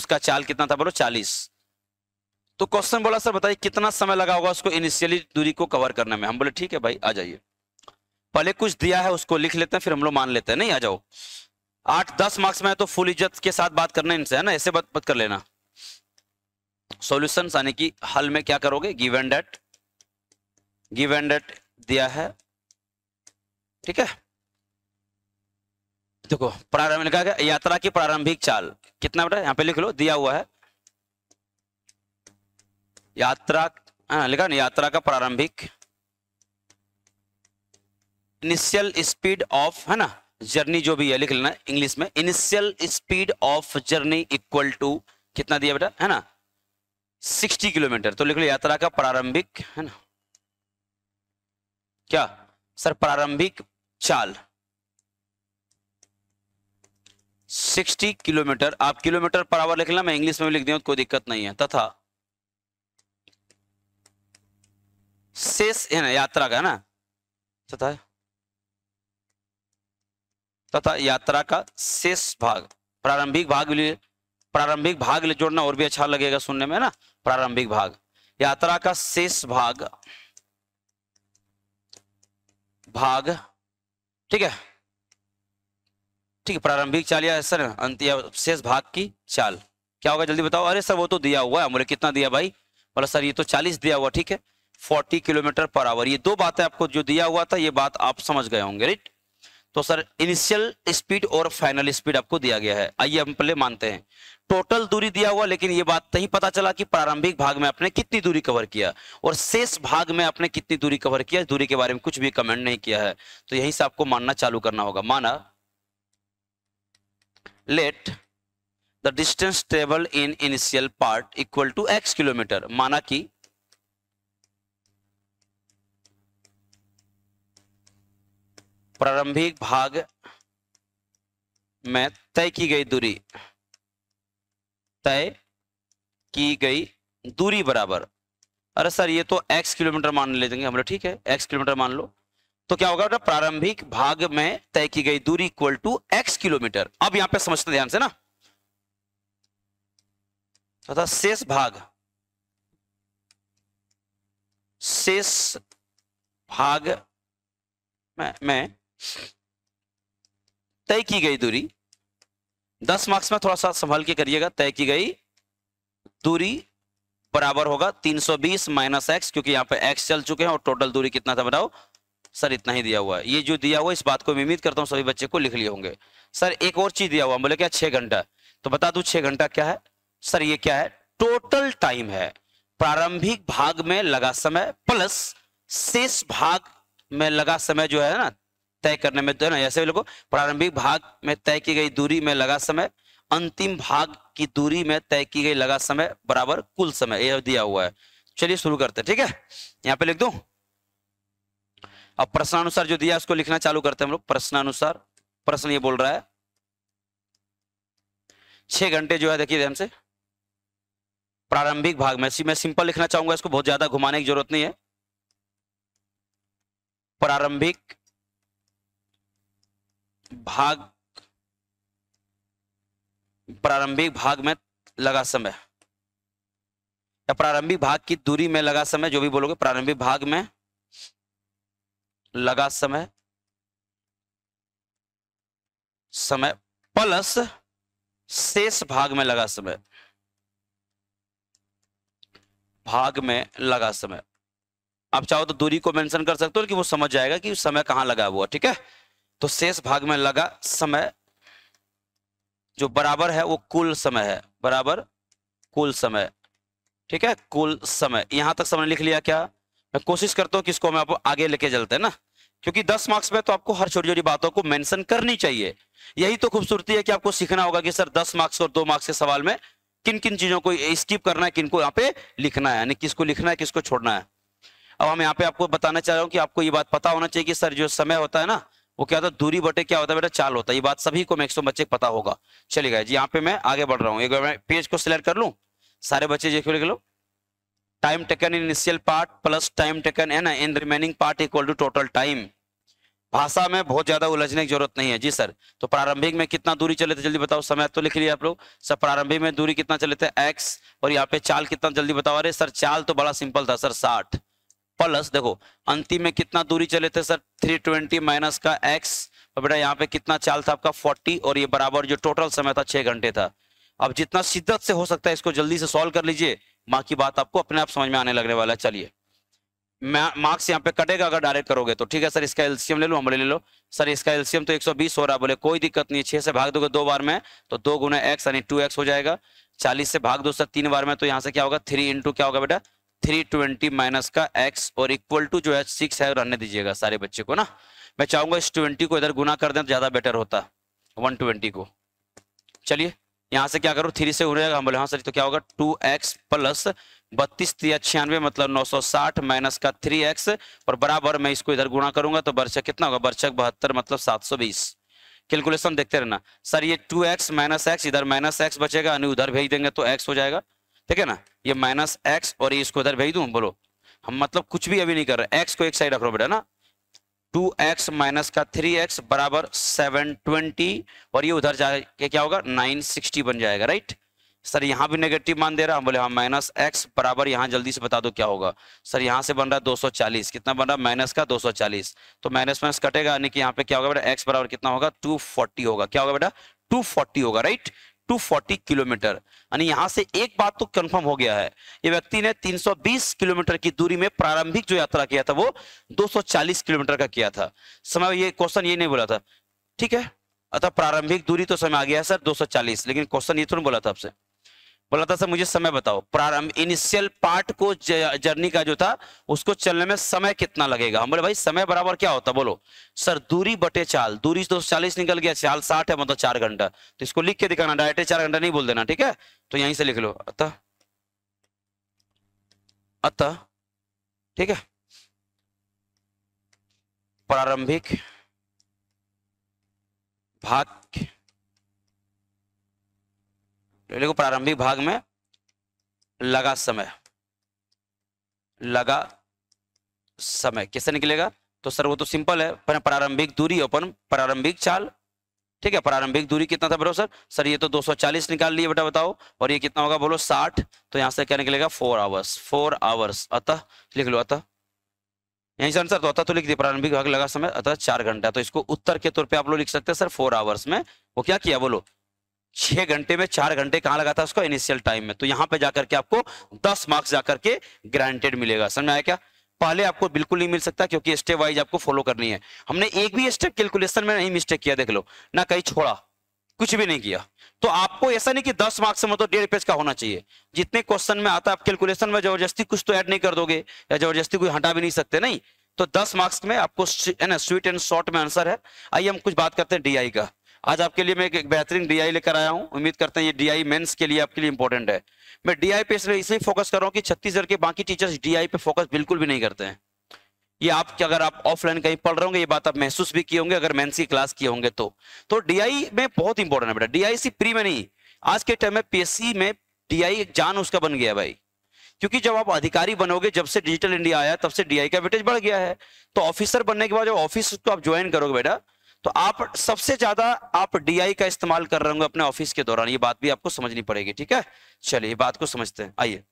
उसका चाल कितना था बोलो चालीस तो क्वेश्चन बोला सर बताइए कितना समय लगा होगा उसको इनिशियली दूरी को कवर करने में हम बोले ठीक है भाई आ जाइए पहले कुछ दिया है उसको लिख लेते हैं फिर हम लोग मान लेते हैं नहीं आ जाओ आठ दस मार्क्स में है तो फुल इज्जत के साथ बात करना इनसे है ना ऐसे बात मत कर लेना सोल्यूशन यानी कि हल में क्या करोगे given that given that दिया है ठीक है देखो प्रारंभ लिखा गया यात्रा की प्रारंभिक चाल कितना बेटा यहाँ पे लिख लो दिया हुआ है यात्रा हाँ लिखा ना यात्रा का प्रारंभिक इनिशियल स्पीड ऑफ है ना जर्नी जो भी है लिख लेना इंग्लिश में initial speed of journey equal to कितना दिया बेटा है ना 60 किलोमीटर तो लिख लो यात्रा का प्रारंभिक है ना क्या सर प्रारंभिक चाल सिक्सटी किलोमीटर आप किलोमीटर पर आवर लिख लेना मैं इंग्लिश में भी लिख दिया कोई दिक्कत नहीं है तथा शेष है ना यात्रा का है ना तथा तथा यात्रा का शेष भाग प्रारंभिक भाग लिए प्रारंभिक भाग ले जोड़ना और भी अच्छा लगेगा सुनने में ना प्रारंभिक भाग यात्रा का शेष भाग भाग ठीक है ठीक है प्रारंभिक चाल या सर अंत या शेष भाग की चाल क्या होगा जल्दी बताओ अरे सर वो तो दिया हुआ है बोले कितना दिया भाई बोला सर ये तो चालीस दिया हुआ ठीक है फोर्टी किलोमीटर पर आवर ये दो बातें आपको जो दिया हुआ था ये बात आप समझ गए होंगे राइट तो सर इनिशियल स्पीड और फाइनल स्पीड आपको दिया गया है आइए हम पहले मानते हैं टोटल दूरी दिया हुआ लेकिन ये बात नहीं पता चला कि प्रारंभिक भाग में आपने कितनी दूरी कवर किया और शेष भाग में आपने कितनी दूरी कवर किया दूरी के बारे में कुछ भी कमेंट नहीं किया है तो यहीं से आपको मानना चालू करना होगा माना let the distance travel in initial part equal to x kilometre माना कि प्रारंभिक भाग में तय की गई दूरी तय की गई दूरी बराबर अरे सर ये तो x किलोमीटर मान ले देंगे हम लोग ठीक है x किलोमीटर मान लो तो क्या होगा बेटा प्रारंभिक भाग में तय की गई दूरी इक्वल टू एक्स किलोमीटर अब यहां पे समझते ध्यान से ना तथा तो शेष भाग शेष भाग में, तय की गई दूरी दस मार्क्स में थोड़ा सा संभाल के करिएगा तय की गई दूरी बराबर होगा 320 माइनस एक्स क्योंकि यहां पे एक्स चल चुके हैं और टोटल दूरी कितना था बताओ सर इतना ही दिया हुआ है ये जो दिया हुआ इस बात को मैं उम्मीद करता हूँ सभी बच्चे को लिख लिए होंगे सर एक और चीज दिया हुआ बोले क्या छह घंटा तो बता दू छह घंटा क्या है सर ये क्या है टोटल टाइम है प्रारंभिक भाग में लगा समय प्लस शेष भाग में लगा समय जो है ना तय करने में तो है ना ऐसे लोगों प्रारंभिक भाग में तय की गई दूरी में लगा समय अंतिम भाग की दूरी में तय की गई लगा समय बराबर कुल समय यह दिया हुआ है चलिए शुरू करते हैं ठीक है यहाँ पे लिख दू अब प्रश्नानुसार जो दिया उसको लिखना चालू करते हैं हम लोग प्रश्नानुसार प्रश्न ये बोल रहा है छह घंटे जो है देखिए से प्रारंभिक भाग में मैं सिंपल लिखना चाहूंगा इसको बहुत ज्यादा घुमाने की जरूरत नहीं है प्रारंभिक भाग प्रारंभिक भाग में लगा समय या प्रारंभिक भाग की दूरी में लगा समय जो भी बोलोगे प्रारंभिक भाग में लगा समय समय प्लस शेष भाग में लगा समय भाग में लगा समय आप चाहो तो दूरी को मेंशन कर सकते हो कि वो समझ जाएगा कि समय कहां लगा हुआ ठीक है तो शेष भाग में लगा समय जो बराबर है वो कुल समय है बराबर कुल समय ठीक है कुल समय यहां तक समय लिख लिया क्या मैं कोशिश करता हूँ कि इसको मैं आप आगे लेके चलते हैं ना क्योंकि 10 मार्क्स में तो आपको हर छोटी छोटी बातों को मेंशन करनी चाहिए यही तो खूबसूरती है कि आपको सीखना होगा कि सर 10 मार्क्स और 2 मार्क्स के सवाल में किन किन चीजों को स्किप करना है किनको यहाँ पे लिखना है यानी किसको लिखना है किसको छोड़ना है अब हम यहाँ पे आपको बताना चाह रहा हूँ कि आपको ये बात पता होना चाहिए कि सर जो समय होता है ना वो क्या होता है दूरी बटे क्या होता है बेटा चाल होता है ये बात सभी को मैक्सिमम बच्चे पता होगा चलिए जी यहाँ पे मैं आगे बढ़ रहा हूँ एक बार मैं पेज को सिलेक्ट कर लूँ सारे बच्चे देख लो time taken in initial part plus time taken है ना in remaining part equal to total time भाषा में बहुत ज्यादा उलझने की जरूरत नहीं है जी सर तो प्रारंभिक में कितना दूरी चले थे जल्दी बताओ समय तो लिख लिया आप लोग सर प्रारंभिक में दूरी कितना चले थे एक्स और यहाँ पे चाल कितना जल्दी बताओ अरे सर चाल तो बड़ा सिंपल था सर साठ प्लस देखो अंतिम में कितना दूरी चले थे सर थ्री ट्वेंटी माइनस का एक्स और बेटा यहाँ पे कितना चाल था आपका फोर्टी और ये बराबर जो टोटल समय था छह घंटे था अब जितना शिद्दत से हो सकता है इसको जल्दी से सॉल्व कर लीजिए माँ की बात आपको अपने आप समझ में आने लगने वाला है चलिए मार्क्स यहाँ पे कटेगा अगर डायरेक्ट करोगे तो ठीक है सर इसका एल्सियम ले लो हम ले लो सर इसका एल्सियम तो 120 हो रहा बोले कोई दिक्कत नहीं छह से भाग दोगे दो बार में तो दो गुना एक्स यानी टू एक्स हो जाएगा चालीस से भाग दो सर तीन बार में तो यहाँ से क्या होगा थ्री इंटू क्या होगा बेटा थ्री ट्वेंटी माइनस का एक्स और इक्वल टू जो है सिक्स है रहने दीजिएगा सारे बच्चे को ना मैं चाहूंगा इस ट्वेंटी को इधर गुना कर दे तो ज्यादा बेटर होता वन ट्वेंटी को चलिए यहाँ से क्या करो थ्री से उड़ेगा हम बोले हाँ सर तो क्या होगा टू एक्स प्लस बत्तीस छियानवे मतलब नौ सौ साठ माइनस का थ्री एक्स और बराबर मैं इसको इधर गुणा करूंगा तो बर्चक कितना होगा बर्चक बहत्तर मतलब सात सौ बीस कैलकुलेशन देखते रहना सर ये टू एक्स माइनस एक्स इधर माइनस एक्स बचेगा यानी उधर भेज देंगे तो एक्स हो जाएगा ठीक है ना ये माइनस एक्स और ये इसको इधर भेज दू बोलो हम मतलब कुछ भी अभी नहीं कर रहे एक्स को एक साइड रख रहे बेटा ना टू एक्स माइनस का थ्री एक्स बराबर सेवन ट्वेंटी और ये उधर जाके क्या होगा नाइन सिक्सटी बन जाएगा राइट सर यहाँ भी नेगेटिव मान दे रहा हम बोले हाँ माइनस एक्स बराबर यहाँ जल्दी से बता दो क्या होगा सर यहाँ से बन रहा है दो सौ चालीस कितना बन रहा है माइनस का दो सौ चालीस तो माइनस माइनस कटेगा यानी कि यहाँ पे क्या होगा बेटा एक्स बराबर कितना होगा फोर्टी होगा क्या होगा बेटा फोर्टी होगा राइट टू फोर्टी किलोमीटर यानी यहां से एक बात तो कंफर्म हो गया है ये व्यक्ति ने 320 किलोमीटर की दूरी में प्रारंभिक जो यात्रा किया था वो 240 किलोमीटर का किया था समय ये क्वेश्चन ये नहीं बोला था ठीक है अतः प्रारंभिक दूरी तो समय आ गया है सर 240 लेकिन क्वेश्चन ये तो नहीं बोला था आपसे बोला था सर मुझे समय बताओ प्रारंभ इनिशियल पार्ट को जर्नी का जो था उसको चलने में समय कितना लगेगा हम बोले भाई समय बराबर क्या होता बोलो सर दूरी बटे चाल दूरी दो तो चालीस निकल गया चाल साठ है मतलब चार घंटा तो इसको लिख के दिखाना डायरेक्ट चार घंटा नहीं बोल देना ठीक है तो यहीं से लिख लो अतः अतः ठीक है प्रारंभिक भाग लिखो प्रारंभिक भाग में लगा समय लगा समय कैसे निकलेगा तो सर वो तो सिंपल है प्रारंभिक दूरी अपन प्रारंभिक चाल ठीक है प्रारंभिक दूरी कितना था बोलो सर सर ये तो 240 निकाल लिए बेटा बताओ और ये कितना होगा बोलो 60 तो यहां से क्या निकलेगा फोर आवर्स फोर आवर्स अतः लिख लो अतः यही सर सर तो अतः तो लिख दिया प्रारंभिक भाग लगा समय अतः चार घंटा तो इसको उत्तर के तौर पर आप लोग लिख सकते हैं सर फोर आवर्स में वो क्या किया बोलो छह घंटे में चार घंटे कहां लगा था उसको इनिशियल टाइम में तो यहां पे जाकर के आपको दस मार्क्स जाकर के ग्रांटेड मिलेगा समझ आया क्या पहले आपको बिल्कुल नहीं मिल सकता क्योंकि स्टेप वाइज आपको फॉलो करनी है हमने एक भी स्टेप कैलकुलेशन में नहीं मिस्टेक किया देख लो ना कहीं छोड़ा कुछ भी नहीं किया तो आपको ऐसा नहीं कि दस मार्क्स से मतलब डेढ़ पेज का होना चाहिए जितने क्वेश्चन में आता है आप कैलकुलेशन में जबरदस्ती कुछ तो ऐड नहीं कर दोगे या जबरदस्ती कोई हटा भी नहीं सकते नहीं तो दस मार्क्स में आपको है ना स्वीट एंड शॉर्ट में आंसर है आइए हम कुछ बात करते हैं डीआई का आज आपके लिए मैं एक बेहतरीन डीआई लेकर आया हूँ उम्मीद करते हैं ये डीआई मेंस के लिए आपके लिए इंपॉर्टेंट है मैं डीआई पे इसलिए इसलिए फोकस कर रहा हूँ कि छत्तीसगढ़ के बाकी टीचर्स डीआई पे फोकस बिल्कुल भी नहीं करते हैं ये आप अगर आप ऑफलाइन कहीं पढ़ रहे होंगे ये बात आप महसूस भी किए होंगे अगर मेन्स की क्लास किए होंगे तो तो डीआई में बहुत इंपॉर्टेंट है बेटा डीआई सी प्री में नहीं आज के टाइम में पीएससी में डीआई एक जान उसका बन गया भाई क्योंकि जब आप अधिकारी बनोगे जब से डिजिटल इंडिया आया तब से डीआई का वेटेज बढ़ गया है तो ऑफिसर बनने के बाद जब ऑफिस को आप ज्वाइन करोगे बेटा तो आप सबसे ज्यादा आप डीआई का इस्तेमाल कर रहे होंगे अपने ऑफिस के दौरान ये बात भी आपको समझनी पड़ेगी ठीक है चलिए बात को समझते हैं आइए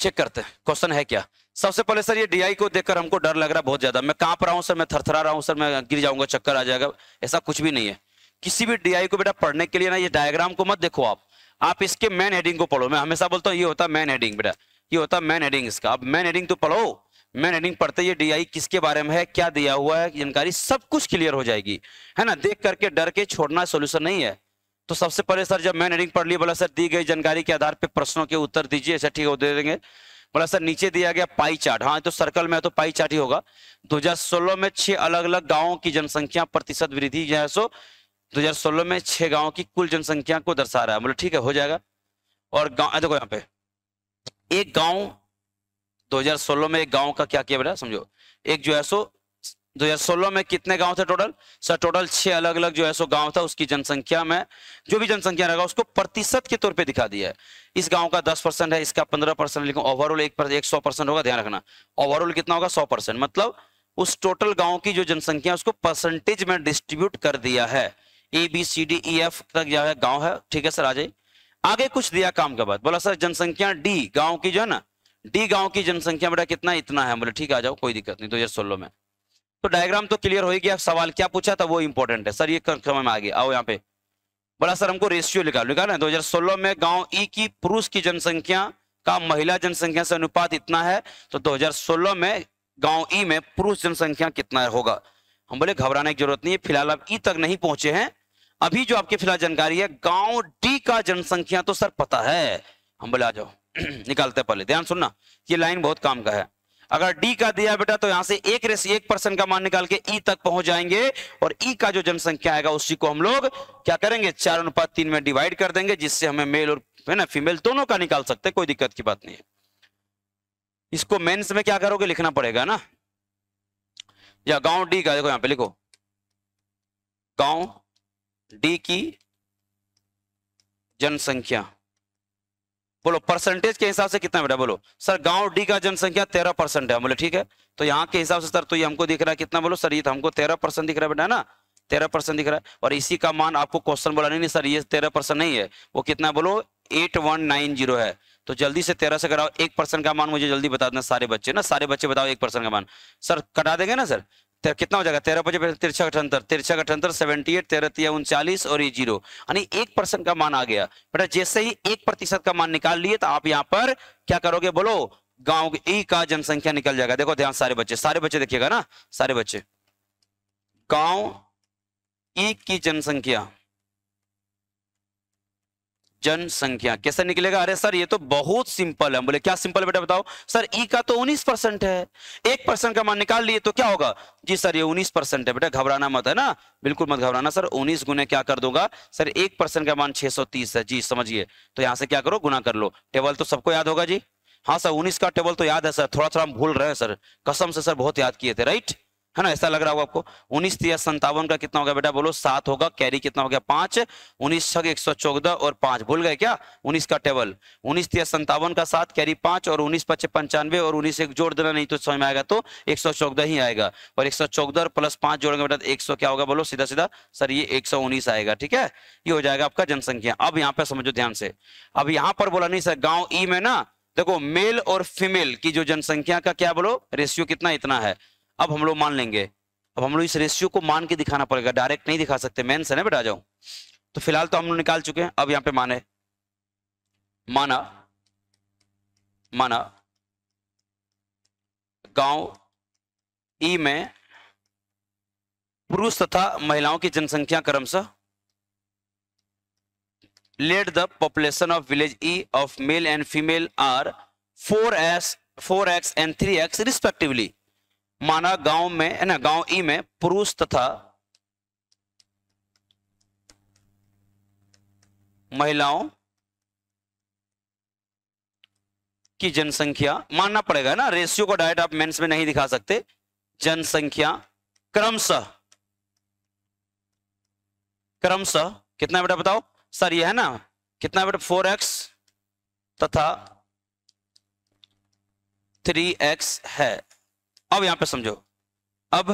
चेक करते हैं क्वेश्चन है क्या सबसे पहले सर ये डीआई को देखकर हमको डर लग रहा है बहुत ज्यादा मैं कांप रहा हूं सर मैं थरथरा रहा हूं सर मैं गिर जाऊंगा चक्कर आ जाएगा ऐसा कुछ भी नहीं है किसी भी डीआई को बेटा पढ़ने के लिए ना ये डायग्राम को मत देखो आप आप इसके मैन हेडिंग को पढ़ो मैं हमेशा बोलता हूँ ये होता है मैन हेडिंग बेटा ये होता है मैन हेडिंग इसका अब मैन हेडिंग तो पढ़ो मैन हेडिंग पढ़ते ही डीआई किसके बारे में है क्या दिया हुआ है जानकारी सब कुछ क्लियर हो जाएगी है ना देख करके डर के छोड़ना सोल्यूशन नहीं है तो सबसे पहले सर जब मैन हेडिंग पढ़ ली बोला सर दी गई जानकारी के आधार पर प्रश्नों के उत्तर दीजिए ऐसा ठीक हो दे देंगे बोला सर नीचे दिया गया पाई चार्ट हाँ तो सर्कल में है तो पाई चार्ट ही होगा 2016 में छह अलग अलग गांवों की जनसंख्या प्रतिशत वृद्धि जो है सो 2016 में छह गांवों की कुल जनसंख्या को दर्शा रहा है बोले ठीक है हो जाएगा और गाँव देखो यहाँ पे एक गांव 2016 में एक गांव का क्या किया बेटा समझो एक जो है सो 2016 में कितने गांव थे टोटल सर टोटल छह अलग अलग जो है सो गांव था उसकी जनसंख्या में जो भी जनसंख्या रहेगा उसको प्रतिशत के तौर पे दिखा दिया है इस गांव का 10 परसेंट है इसका 15 परसेंट लेकिन ओवरऑल एक, एक सौ परसेंट होगा ध्यान रखना ओवरऑल कितना होगा सौ परसेंट मतलब उस टोटल गाँव की जो जनसंख्या उसको परसेंटेज में डिस्ट्रीब्यूट कर दिया है A B C D E F तक जो है गाँव है ठीक है सर आ जाए आगे कुछ दिया काम के बाद बोला सर जनसंख्या डी गाँव की जो है ना डी गांव की जनसंख्या बेटा कितना इतना है बोले ठीक आ जाओ कोई दिक्कत नहीं दो तो हजार सोलह में तो डायग्राम तो क्लियर हो गया सवाल क्या पूछा था वो इंपॉर्टेंट है सर ये समझ में आ गया आओ यहाँ पे बड़ा सर हमको रेशियो निकालो दो हजार सोलह में गांव ई की पुरुष की जनसंख्या का महिला जनसंख्या से अनुपात इतना है तो 2016 में गांव ई में पुरुष जनसंख्या कितना होगा हम बोले घबराने की जरूरत नहीं है फिलहाल आप ई तक नहीं पहुंचे हैं अभी जो आपके फिलहाल जानकारी है गांव डी का जनसंख्या तो सर पता है हम बोले आ जाओ निकालते पहले ध्यान सुनना ये लाइन बहुत काम का है अगर डी का दिया बेटा तो यहां से एक रेस एक पर्सन का मान निकाल के ई e तक पहुंच जाएंगे और ई e का जो जनसंख्या आएगा उसी को हम लोग क्या करेंगे चार अनुपात तीन में डिवाइड कर देंगे जिससे हमें मेल और है ना फीमेल दोनों का निकाल सकते कोई दिक्कत की बात नहीं है इसको मेन्स में क्या करोगे लिखना पड़ेगा ना या गांव डी का देखो यहां पे लिखो गांव डी की जनसंख्या बोलो परसेंटेज के हिसाब से कितना बेटा बोलो सर गांव डी का जनसंख्या तेरह परसेंट है बोले ठीक है तो यहाँ के हिसाब से सर तो ये हमको दिख रहा है कितना बोलो सर ये तो हमको तेरह परसेंट दिख रहा है बेटा है ना तेरह परसेंट दिख रहा है और इसी का मान आपको क्वेश्चन बोला नहीं, नहीं सर ये तेरह परसेंट नहीं है वो कितना बोलो एट वन नाइन जीरो है तो जल्दी से तेरह से कराओ एक परसेंट का मान मुझे जल्दी बता देना सारे बच्चे ना सारे बच्चे बताओ एक परसेंट का मान सर कटा देंगे ना सर कितना हो जाएगा तेरह पचे तिरछा अठहत्तर तिरछा अठहत्तर सेवेंटी एट तेरह तीन उनचालीस और ये जीरो यानी एक परसेंट का मान आ गया बेटा जैसे ही एक प्रतिशत का मान निकाल लिए तो आप यहाँ पर क्या करोगे बोलो गांव ई का जनसंख्या निकल जाएगा देखो ध्यान सारे बच्चे सारे बच्चे देखिएगा ना सारे बच्चे गांव ई की जनसंख्या जनसंख्या कैसे निकलेगा अरे सर ये तो बहुत सिंपल है बोले क्या सिंपल बेटा बताओ सर ई e का तो 19 परसेंट है एक परसेंट का मान निकाल लिए तो क्या होगा जी सर ये 19 परसेंट है बेटा घबराना मत है ना बिल्कुल मत घबराना सर 19 गुने क्या कर दूंगा सर एक परसेंट का मान 630 है जी समझिए तो यहाँ से क्या करो गुना कर लो टेबल तो सबको याद होगा जी हाँ सर उन्नीस का टेबल तो याद है सर थोड़ा थोड़ा हम भूल रहे हैं सर कसम से सर बहुत याद किए थे राइट है ना ऐसा लग रहा होगा आपको उन्नीस तीस संतावन का कितना होगा बेटा बोलो सात होगा कैरी कितना हो गया पांच उन्नीस छक एक सौ चौदह और पांच भूल गए क्या उन्नीस का टेबल उन्नीस तीस संतावन का सात कैरी पांच और उन्नीस पच्चीस पंचानवे और उन्नीस एक जोड़ देना नहीं तो समझ में आएगा तो एक सौ चौदह ही आएगा और एक सौ चौदह और प्लस पांच जोड़ेंगे बेटा तो एक सौ क्या होगा बोलो सीधा सीधा सर ये एक सौ उन्नीस आएगा ठीक है ये हो जाएगा आपका जनसंख्या अब यहाँ पे समझो ध्यान से अब यहाँ पर बोला नहीं सर गाँव ई में ना देखो मेल और फीमेल की जो जनसंख्या का क्या बोलो रेशियो कितना इतना है अब हम लोग मान लेंगे अब हम लोग इस रेशियो को मान के दिखाना पड़ेगा डायरेक्ट नहीं दिखा सकते मेन से ना बेटा जाऊं तो फिलहाल तो हम लोग निकाल चुके हैं अब यहां पे माने माना माना गांव ई में पुरुष तथा महिलाओं की जनसंख्या क्रमशः let the population of village E of male and female are four as four x and three x respectively माना गांव में है ना गांव ई में पुरुष तथा महिलाओं की जनसंख्या मानना पड़ेगा ना रेशियो को डायरेक्ट आप मेंस में नहीं दिखा सकते जनसंख्या क्रमशः क्रमशः कितना बेटा बताओ सर ये है ना कितना बेटा फोर एक्स तथा थ्री एक्स है अब यहां पे समझो अब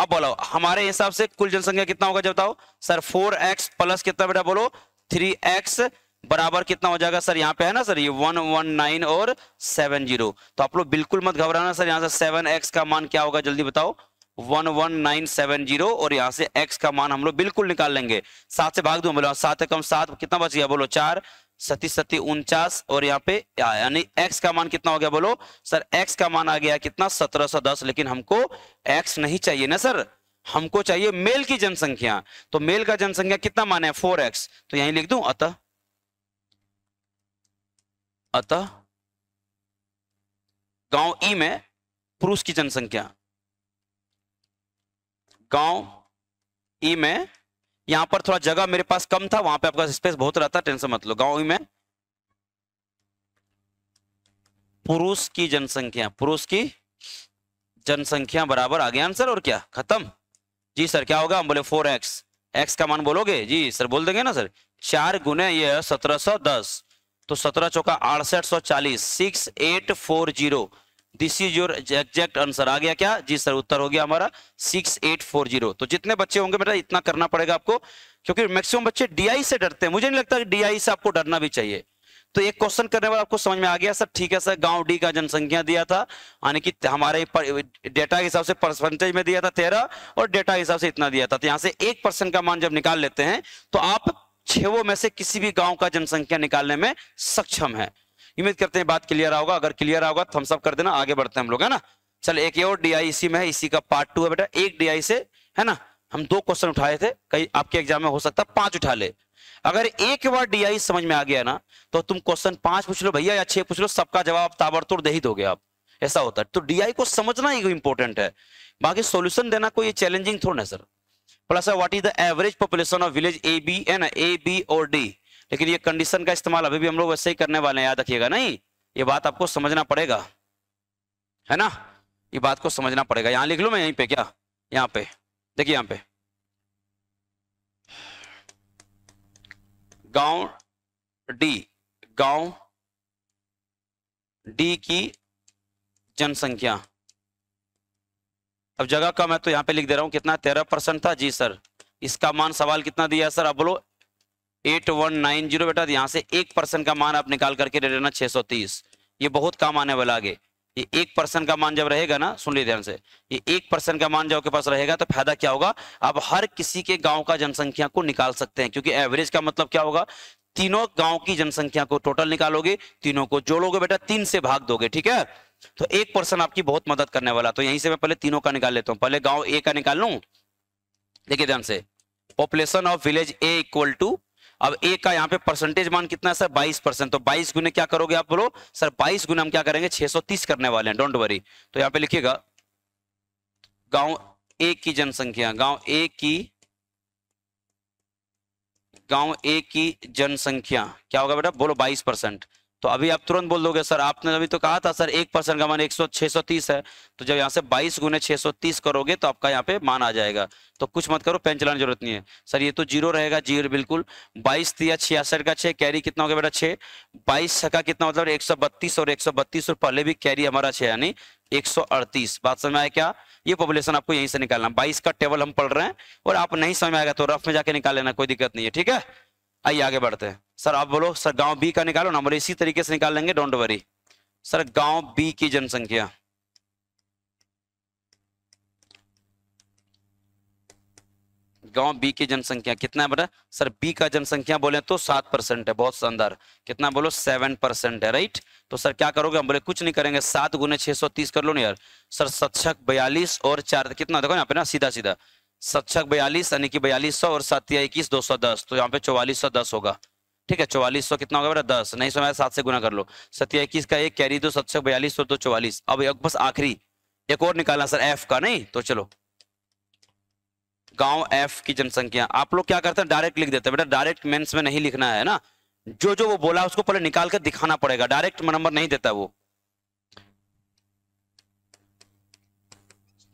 अब बोलो हमारे हिसाब से कुल जनसंख्या कितना होगा जब बताओ सर फोर एक्स प्लस कितना बेटा बोलो थ्री एक्स बराबर कितना हो जाएगा सर यहाँ पे है ना सर ये वन वन नाइन और सेवन जीरो तो आप लोग बिल्कुल मत घबराना सर यहाँ से सेवन एक्स का मान क्या होगा जल्दी बताओ one one nine seven zero और यहाँ से एक्स का मान हम लोग बिल्कुल निकाल लेंगे सात से भाग दो बोलो सात कम सात कितना बच गया बोलो चार सती सती उनचास और यहाँ पे यानी x का मान कितना हो गया बोलो सर x का मान आ गया कितना सत्रह सौ दस लेकिन हमको x नहीं चाहिए ना सर हमको चाहिए मेल की जनसंख्या तो मेल का जनसंख्या कितना मान है फोर एक्स तो यही लिख दू अतः अतः गांव ई में पुरुष की जनसंख्या गांव ई में यहाँ पर थोड़ा जगह मेरे पास कम था वहां पे आपका स्पेस बहुत रहता टेंशन मत लो गाँव में पुरुष की जनसंख्या पुरुष की जनसंख्या बराबर आ गया आंसर और क्या खत्म जी सर क्या होगा हम बोले फोर एक्स एक्स का मान बोलोगे जी सर बोल देंगे ना सर चार गुने ये सत्रह सौ दस तो सत्रह चौका अड़सठ सौ चालीस six eight four zero this is your exact answer आ गया क्या जी सर उत्तर हो गया हमारा सिक्स एट फोर जीरो तो जितने बच्चे होंगे बेटा इतना करना पड़ेगा आपको क्योंकि मैक्सिमम बच्चे डीआई से डरते हैं मुझे नहीं लगता कि डीआई से आपको डरना भी चाहिए तो एक क्वेश्चन करने वाला आपको समझ में आ गया सर ठीक है सर गांव डी का जनसंख्या दिया था यानी कि हमारे डेटा के हिसाब से परसेंटेज में दिया था तेरह और डेटा के हिसाब से इतना दिया था तो यहां से एक परसेंट का मान जब निकाल लेते हैं तो आप छवों में से किसी भी गांव का जनसंख्या निकालने में सक्षम है उम्मीद करते हैं बात क्लियर आओगा अगर क्लियर आओगा तो हम सब कर देना आगे बढ़ते हैं हम लोग है ना चल एक और डीआई इसी में है इसी का पार्ट टू है बेटा एक डीआई से है ना हम दो क्वेश्चन उठाए थे कहीं आपके एग्जाम में हो सकता है पांच उठा ले अगर एक बार डीआई समझ में आ गया ना तो तुम क्वेश्चन पांच पूछ लो भैया या छह पूछ लो सबका जवाब ताबड़तोड़ दे ही दोगे आप ऐसा होता है तो डीआई को समझना ही इंपॉर्टेंट है बाकी सोल्यूशन देना कोई चैलेंजिंग थोड़ा ना sir plus what is the average population of village A B N A B और डी लेकिन ये कंडीशन का इस्तेमाल अभी भी हम लोग वैसे ही करने वाले हैं याद रखिएगा नहीं ये बात आपको समझना पड़ेगा है ना ये बात को समझना पड़ेगा यहाँ लिख लू मैं यहीं पे क्या यहाँ पे देखिए यहाँ पे गांव डी गांव डी की जनसंख्या अब जगह कम है तो यहाँ पे लिख दे रहा हूं कितना तेरह परसेंट था जी सर इसका मान सवाल कितना दिया है सर आप बोलो एट वन नाइन जीरो बेटा यहाँ से एक परसेंट का मान आप निकाल करके ले लेना छह सौ तीस ये बहुत काम आने वाला आगे ये एक पर्सन का मान जब रहेगा ना सुन ली ध्यान से ये एक परसेंट का मान जब आपके पास रहेगा तो फायदा क्या होगा आप हर किसी के गांव का जनसंख्या को निकाल सकते हैं क्योंकि एवरेज का मतलब क्या होगा तीनों गांव की जनसंख्या को टोटल निकालोगे तीनों को जोड़ोगे बेटा तीन से भाग दोगे ठीक है तो एक पर्सन आपकी बहुत मदद करने वाला तो यहीं से मैं पहले तीनों का निकाल लेता हूँ पहले गाँव ए का निकाल लू देखिए ध्यान से population of village A equal to अब ए का यहाँ पे परसेंटेज मान कितना है सर बाईस परसेंट तो बाईस गुने क्या करोगे आप बोलो सर बाईस गुने हम क्या करेंगे छह सौ तीस करने वाले हैं डोंट वरी तो यहाँ पे लिखिएगा गांव ए की जनसंख्या गांव ए की गांव ए की जनसंख्या क्या होगा बेटा बोलो बाईस परसेंट तो अभी आप तुरंत बोल दोगे सर आपने अभी तो कहा था सर एक परसेंट का मान एक सौ छह सौ तीस है तो जब यहाँ से बाईस गुने छह सौ तीस करोगे तो आपका यहाँ पे मान आ जाएगा तो कुछ मत करो पेन चलाने जरूरत नहीं है सर ये तो जीरो रहेगा जीरो बिल्कुल बाईस तीस छियासठ का छः कैरी कितना हो गया बेटा छः बाईस का कितना मतलब एक सौ बत्तीस और एक सौ बत्तीस और पहले भी कैरी हमारा छः यानी एक सौ अड़तीस बात समझ में आया क्या ये पॉपुलेशन आपको यहीं से निकालना बाईस का टेबल हम पढ़ रहे हैं और आप नहीं समझ में आएगा तो रफ में जाके निकाल लेना कोई दिक्कत नहीं है ठीक है आइए आगे बढ़ते हैं सर आप बोलो सर गांव बी का निकालो ना बोले इसी तरीके से निकाल लेंगे डोंट वरी सर गांव बी की जनसंख्या गांव बी की जनसंख्या कितना है बेटा सर बी का जनसंख्या बोले तो सात परसेंट है बहुत शानदार कितना बोलो सेवन परसेंट है राइट तो सर क्या करोगे हम बोले कुछ नहीं करेंगे सात गुने छह सौ तीस कर लो ना यार सर सत्सक बयालीस और चार कितना देखो यहाँ पे ना सीधा सीधा सतशक बयालीस यानी कि बयालीस सौ और सत्या इक्कीस दो सौ दस तो यहाँ पे चौवालीस सौ दस होगा ठीक है चौवालीस सौ कितना होगा मेरा दस नहीं सौ तो मैं सात से गुना कर लो सत्या इक्कीस का एक कैरी दो सत्सक बयालीस सौ दो तो चौवालीस अब बस आखिरी एक और निकालना सर एफ का नहीं तो चलो गांव एफ की जनसंख्या आप लोग क्या करते हैं डायरेक्ट लिख देते हैं बेटा डायरेक्ट मेंस में नहीं लिखना है ना जो जो वो बोला उसको पहले निकाल कर दिखाना पड़ेगा डायरेक्ट नंबर नहीं देता वो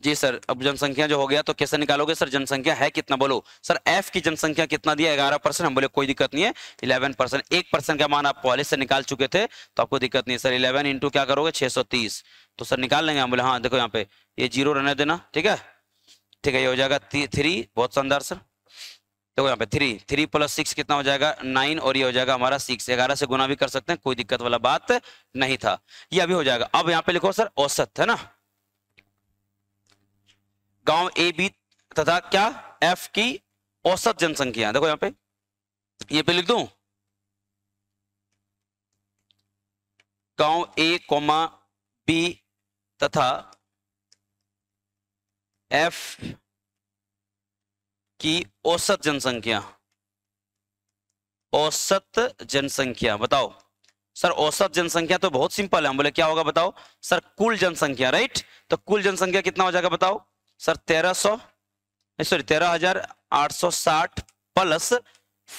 जी सर अब जनसंख्या जो हो गया तो कैसे निकालोगे सर जनसंख्या है कितना बोलो सर एफ की जनसंख्या कितना दिया ग्यारह परसेंट हम बोले कोई दिक्कत नहीं है इलेवन परसेंट एक परसेंट का मान आप पहले से निकाल चुके थे तो आपको दिक्कत नहीं सर इलेवन इंटू क्या करोगे छह सौ तीस तो सर निकाल लेंगे हम बोले हाँ देखो यहाँ पे ये जीरो रहने देना ठीक है ठीक है ये हो जाएगा थ्री बहुत शानदार सर देखो यहाँ पे थ्री थ्री प्लस सिक्स कितना हो जाएगा नाइन और ये हो जाएगा हमारा सिक्स ग्यारह से गुना भी कर सकते हैं कोई दिक्कत वाला बात नहीं था ये अभी हो जाएगा अब यहाँ पे लिखो सर औसत है ना गांव ए बी तथा क्या एफ की औसत जनसंख्या देखो यहां पे ये पे लिख दू गांव ए कोमा बी तथा एफ की औसत जनसंख्या औसत जनसंख्या बताओ सर औसत जनसंख्या तो बहुत सिंपल है हम बोले क्या होगा बताओ सर कुल जनसंख्या राइट तो कुल जनसंख्या कितना हो जाएगा बताओ सर तेरह सौ सॉरी तेरह हजार आठ सौ साठ plus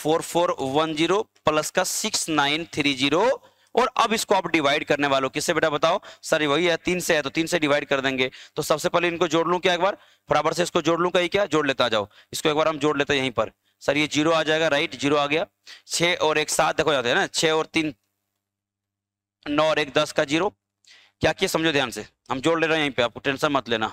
four four one zero plus का सिक्स नाइन थ्री जीरो और अब इसको आप डिवाइड करने वालों किससे बेटा बताओ सर वही है तीन से है तो तीन से डिवाइड कर देंगे तो सबसे पहले इनको जोड़ लू क्या एक बार बराबर से इसको जोड़ लू कहीं क्या जोड़ लेता जाओ इसको एक बार हम जोड़ लेते हैं यहीं पर सर ये जीरो आ जाएगा राइट जीरो आ गया छः और एक सात देखो जाते हैं ना छः और तीन नौ और एक दस का जीरो क्या किया समझो ध्यान से हम जोड़ ले रहे हैं यहीं पे आपको टेंशन मत लेना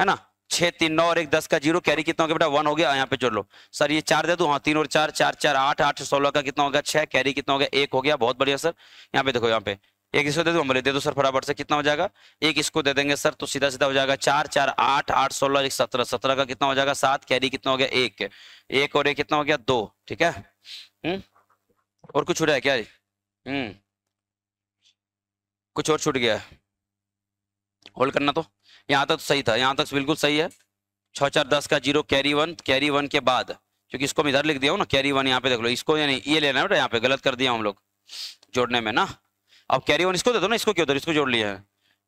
है ना छह तीन नौ और एक दस का जीरो कैरी कितना हो गया बेटा वन हो गया यहाँ पे जोड़ लो सर ये चार दे दो हाँ तीन और चार चार चार आठ आठ सोलह का कितना होगा छह कैरी कितना हो गया एक हो गया बहुत बढ़िया सर यहाँ पे देखो यहाँ पे एक इसको दे दो बोले दे दो सर फटाफट से कितना हो जाएगा एक इसको दे देंगे सर तो सीधा सीधा हो जाएगा चार चार आठ आठ सोलह एक सत्रह सत्रह का कितना हो जाएगा सात कैरी कितना हो गया एक एक और एक कितना हो गया दो ठीक है हम्म? और कुछ छुट है क्या हम्म कुछ और छूट गया होल्ड करना तो यहाँ तक सही था यहाँ तक बिल्कुल सही है छः चार दस का zero carry one carry one के बाद क्योंकि इसको मैं इधर लिख दिया हूँ ना कैरी वन यहाँ पे देख लो इसको यानी ये लेना है बेटा यहाँ पे गलत कर दिया हम लोग जोड़ने में ना अब कैरी वन इसको दे दो ना इसको क्यों दो इसको जोड़ लिया है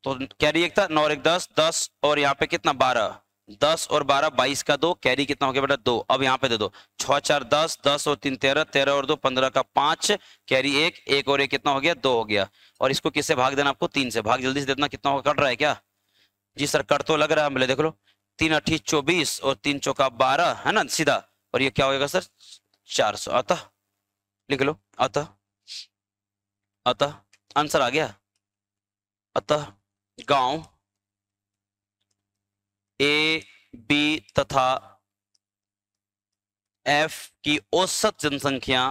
तो कैरी एक था नौ एक दस दस और यहाँ पे कितना बारह दस और बारह बाईस का दो कैरी कितना हो गया बेटा दो अब यहाँ पे दे दो छः चार दस दस और तीन तेरह तेरह और दो पंद्रह का पांच कैरी एक एक और एक कितना हो गया दो हो गया और इसको किससे भाग देना आपको तीन से भाग जल्दी से देना कितना कट रहा है क्या जी सर कट तो लग रहा है बोले देख लो तीन अट्ठी चौबीस और तीन चौका बारह है ना सीधा और ये क्या होगा सर चार सौ अतः लिख लो अतः अतः आंसर आ गया अतः गांव ए बी तथा एफ की औसत जनसंख्या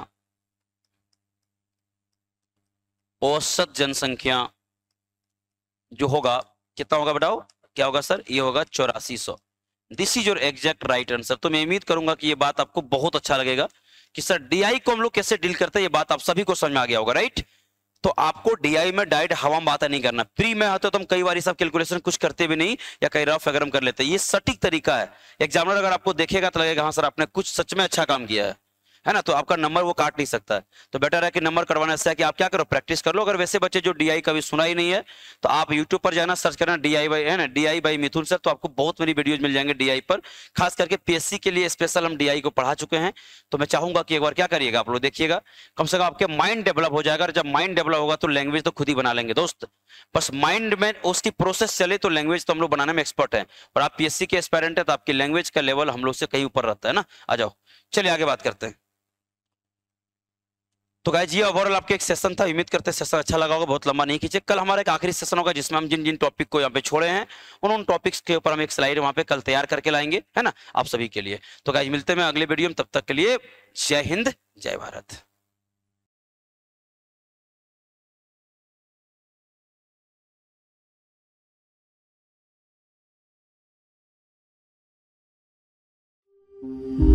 औसत जनसंख्या जो होगा कितना होगा बताओ क्या होगा सर ये होगा चौरासी सौ this is your exact right answer तो मैं उम्मीद करूंगा कि ये बात आपको बहुत अच्छा लगेगा कि सर डीआई को हम लोग कैसे डील करते हैं ये बात आप सभी को समझ में आ गया होगा राइट तो आपको डीआई में डायरेक्ट हवा में नहीं करना प्री में आते हो तो हम कई बार सब कैलकुलेशन कुछ करते भी नहीं या कई रफ हम कर लेते हैं ये सटीक तरीका है एग्जामिनर अगर आपको देखेगा तो लगेगा हाँ सर आपने कुछ सच में अच्छा काम किया है है ना तो आपका नंबर वो काट नहीं सकता है तो बेटर है कि नंबर करवाना ऐसा है कि आप क्या करो प्रैक्टिस कर लो अगर वैसे बच्चे जो डीआई कभी सुना ही नहीं है तो आप यूट्यूब पर जाना सर्च करना डीआई बाई है ना डीआई बाई मिथुन सर तो आपको बहुत मेरी वीडियोज मिल जाएंगे डीआई पर खास करके पीएससी के लिए स्पेशल हम डीआई को पढ़ा चुके हैं तो मैं चाहूंगा कि एक बार क्या करिएगा आप लोग देखिएगा कम से कम आपके माइंड डेवलप हो जाएगा जब माइंड डेवलप होगा तो लैंग्वेज तो खुद ही बना लेंगे दोस्त बस माइंड में उसकी प्रोसेस चले तो लैंग्वेज तो हम लोग बनाने में एक्सपर्ट है और आप पीएससी के एक्सपेरेंट है तो आपकी लैंग्वेज का लेवल हम लोग से कहीं ऊपर रहता है ना आ जाओ चलिए आगे बात करते हैं तो गाइज ये ओवरऑल आपके एक सेशन था उम्मीद करते सेशन अच्छा लगा होगा बहुत लंबा नहीं खींचे कल हमारा एक आखिरी सेशन होगा जिसमें हम जिन जिन टॉपिक को यहाँ पे छोड़े हैं उन उन टॉपिक्स के ऊपर हम एक स्लाइड वहाँ पे कल तैयार करके लाएंगे है ना आप सभी के लिए तो गाइज मिलते हैं अगले वीडियो में तब तक के लिए जय हिंद जय भारत Thank you.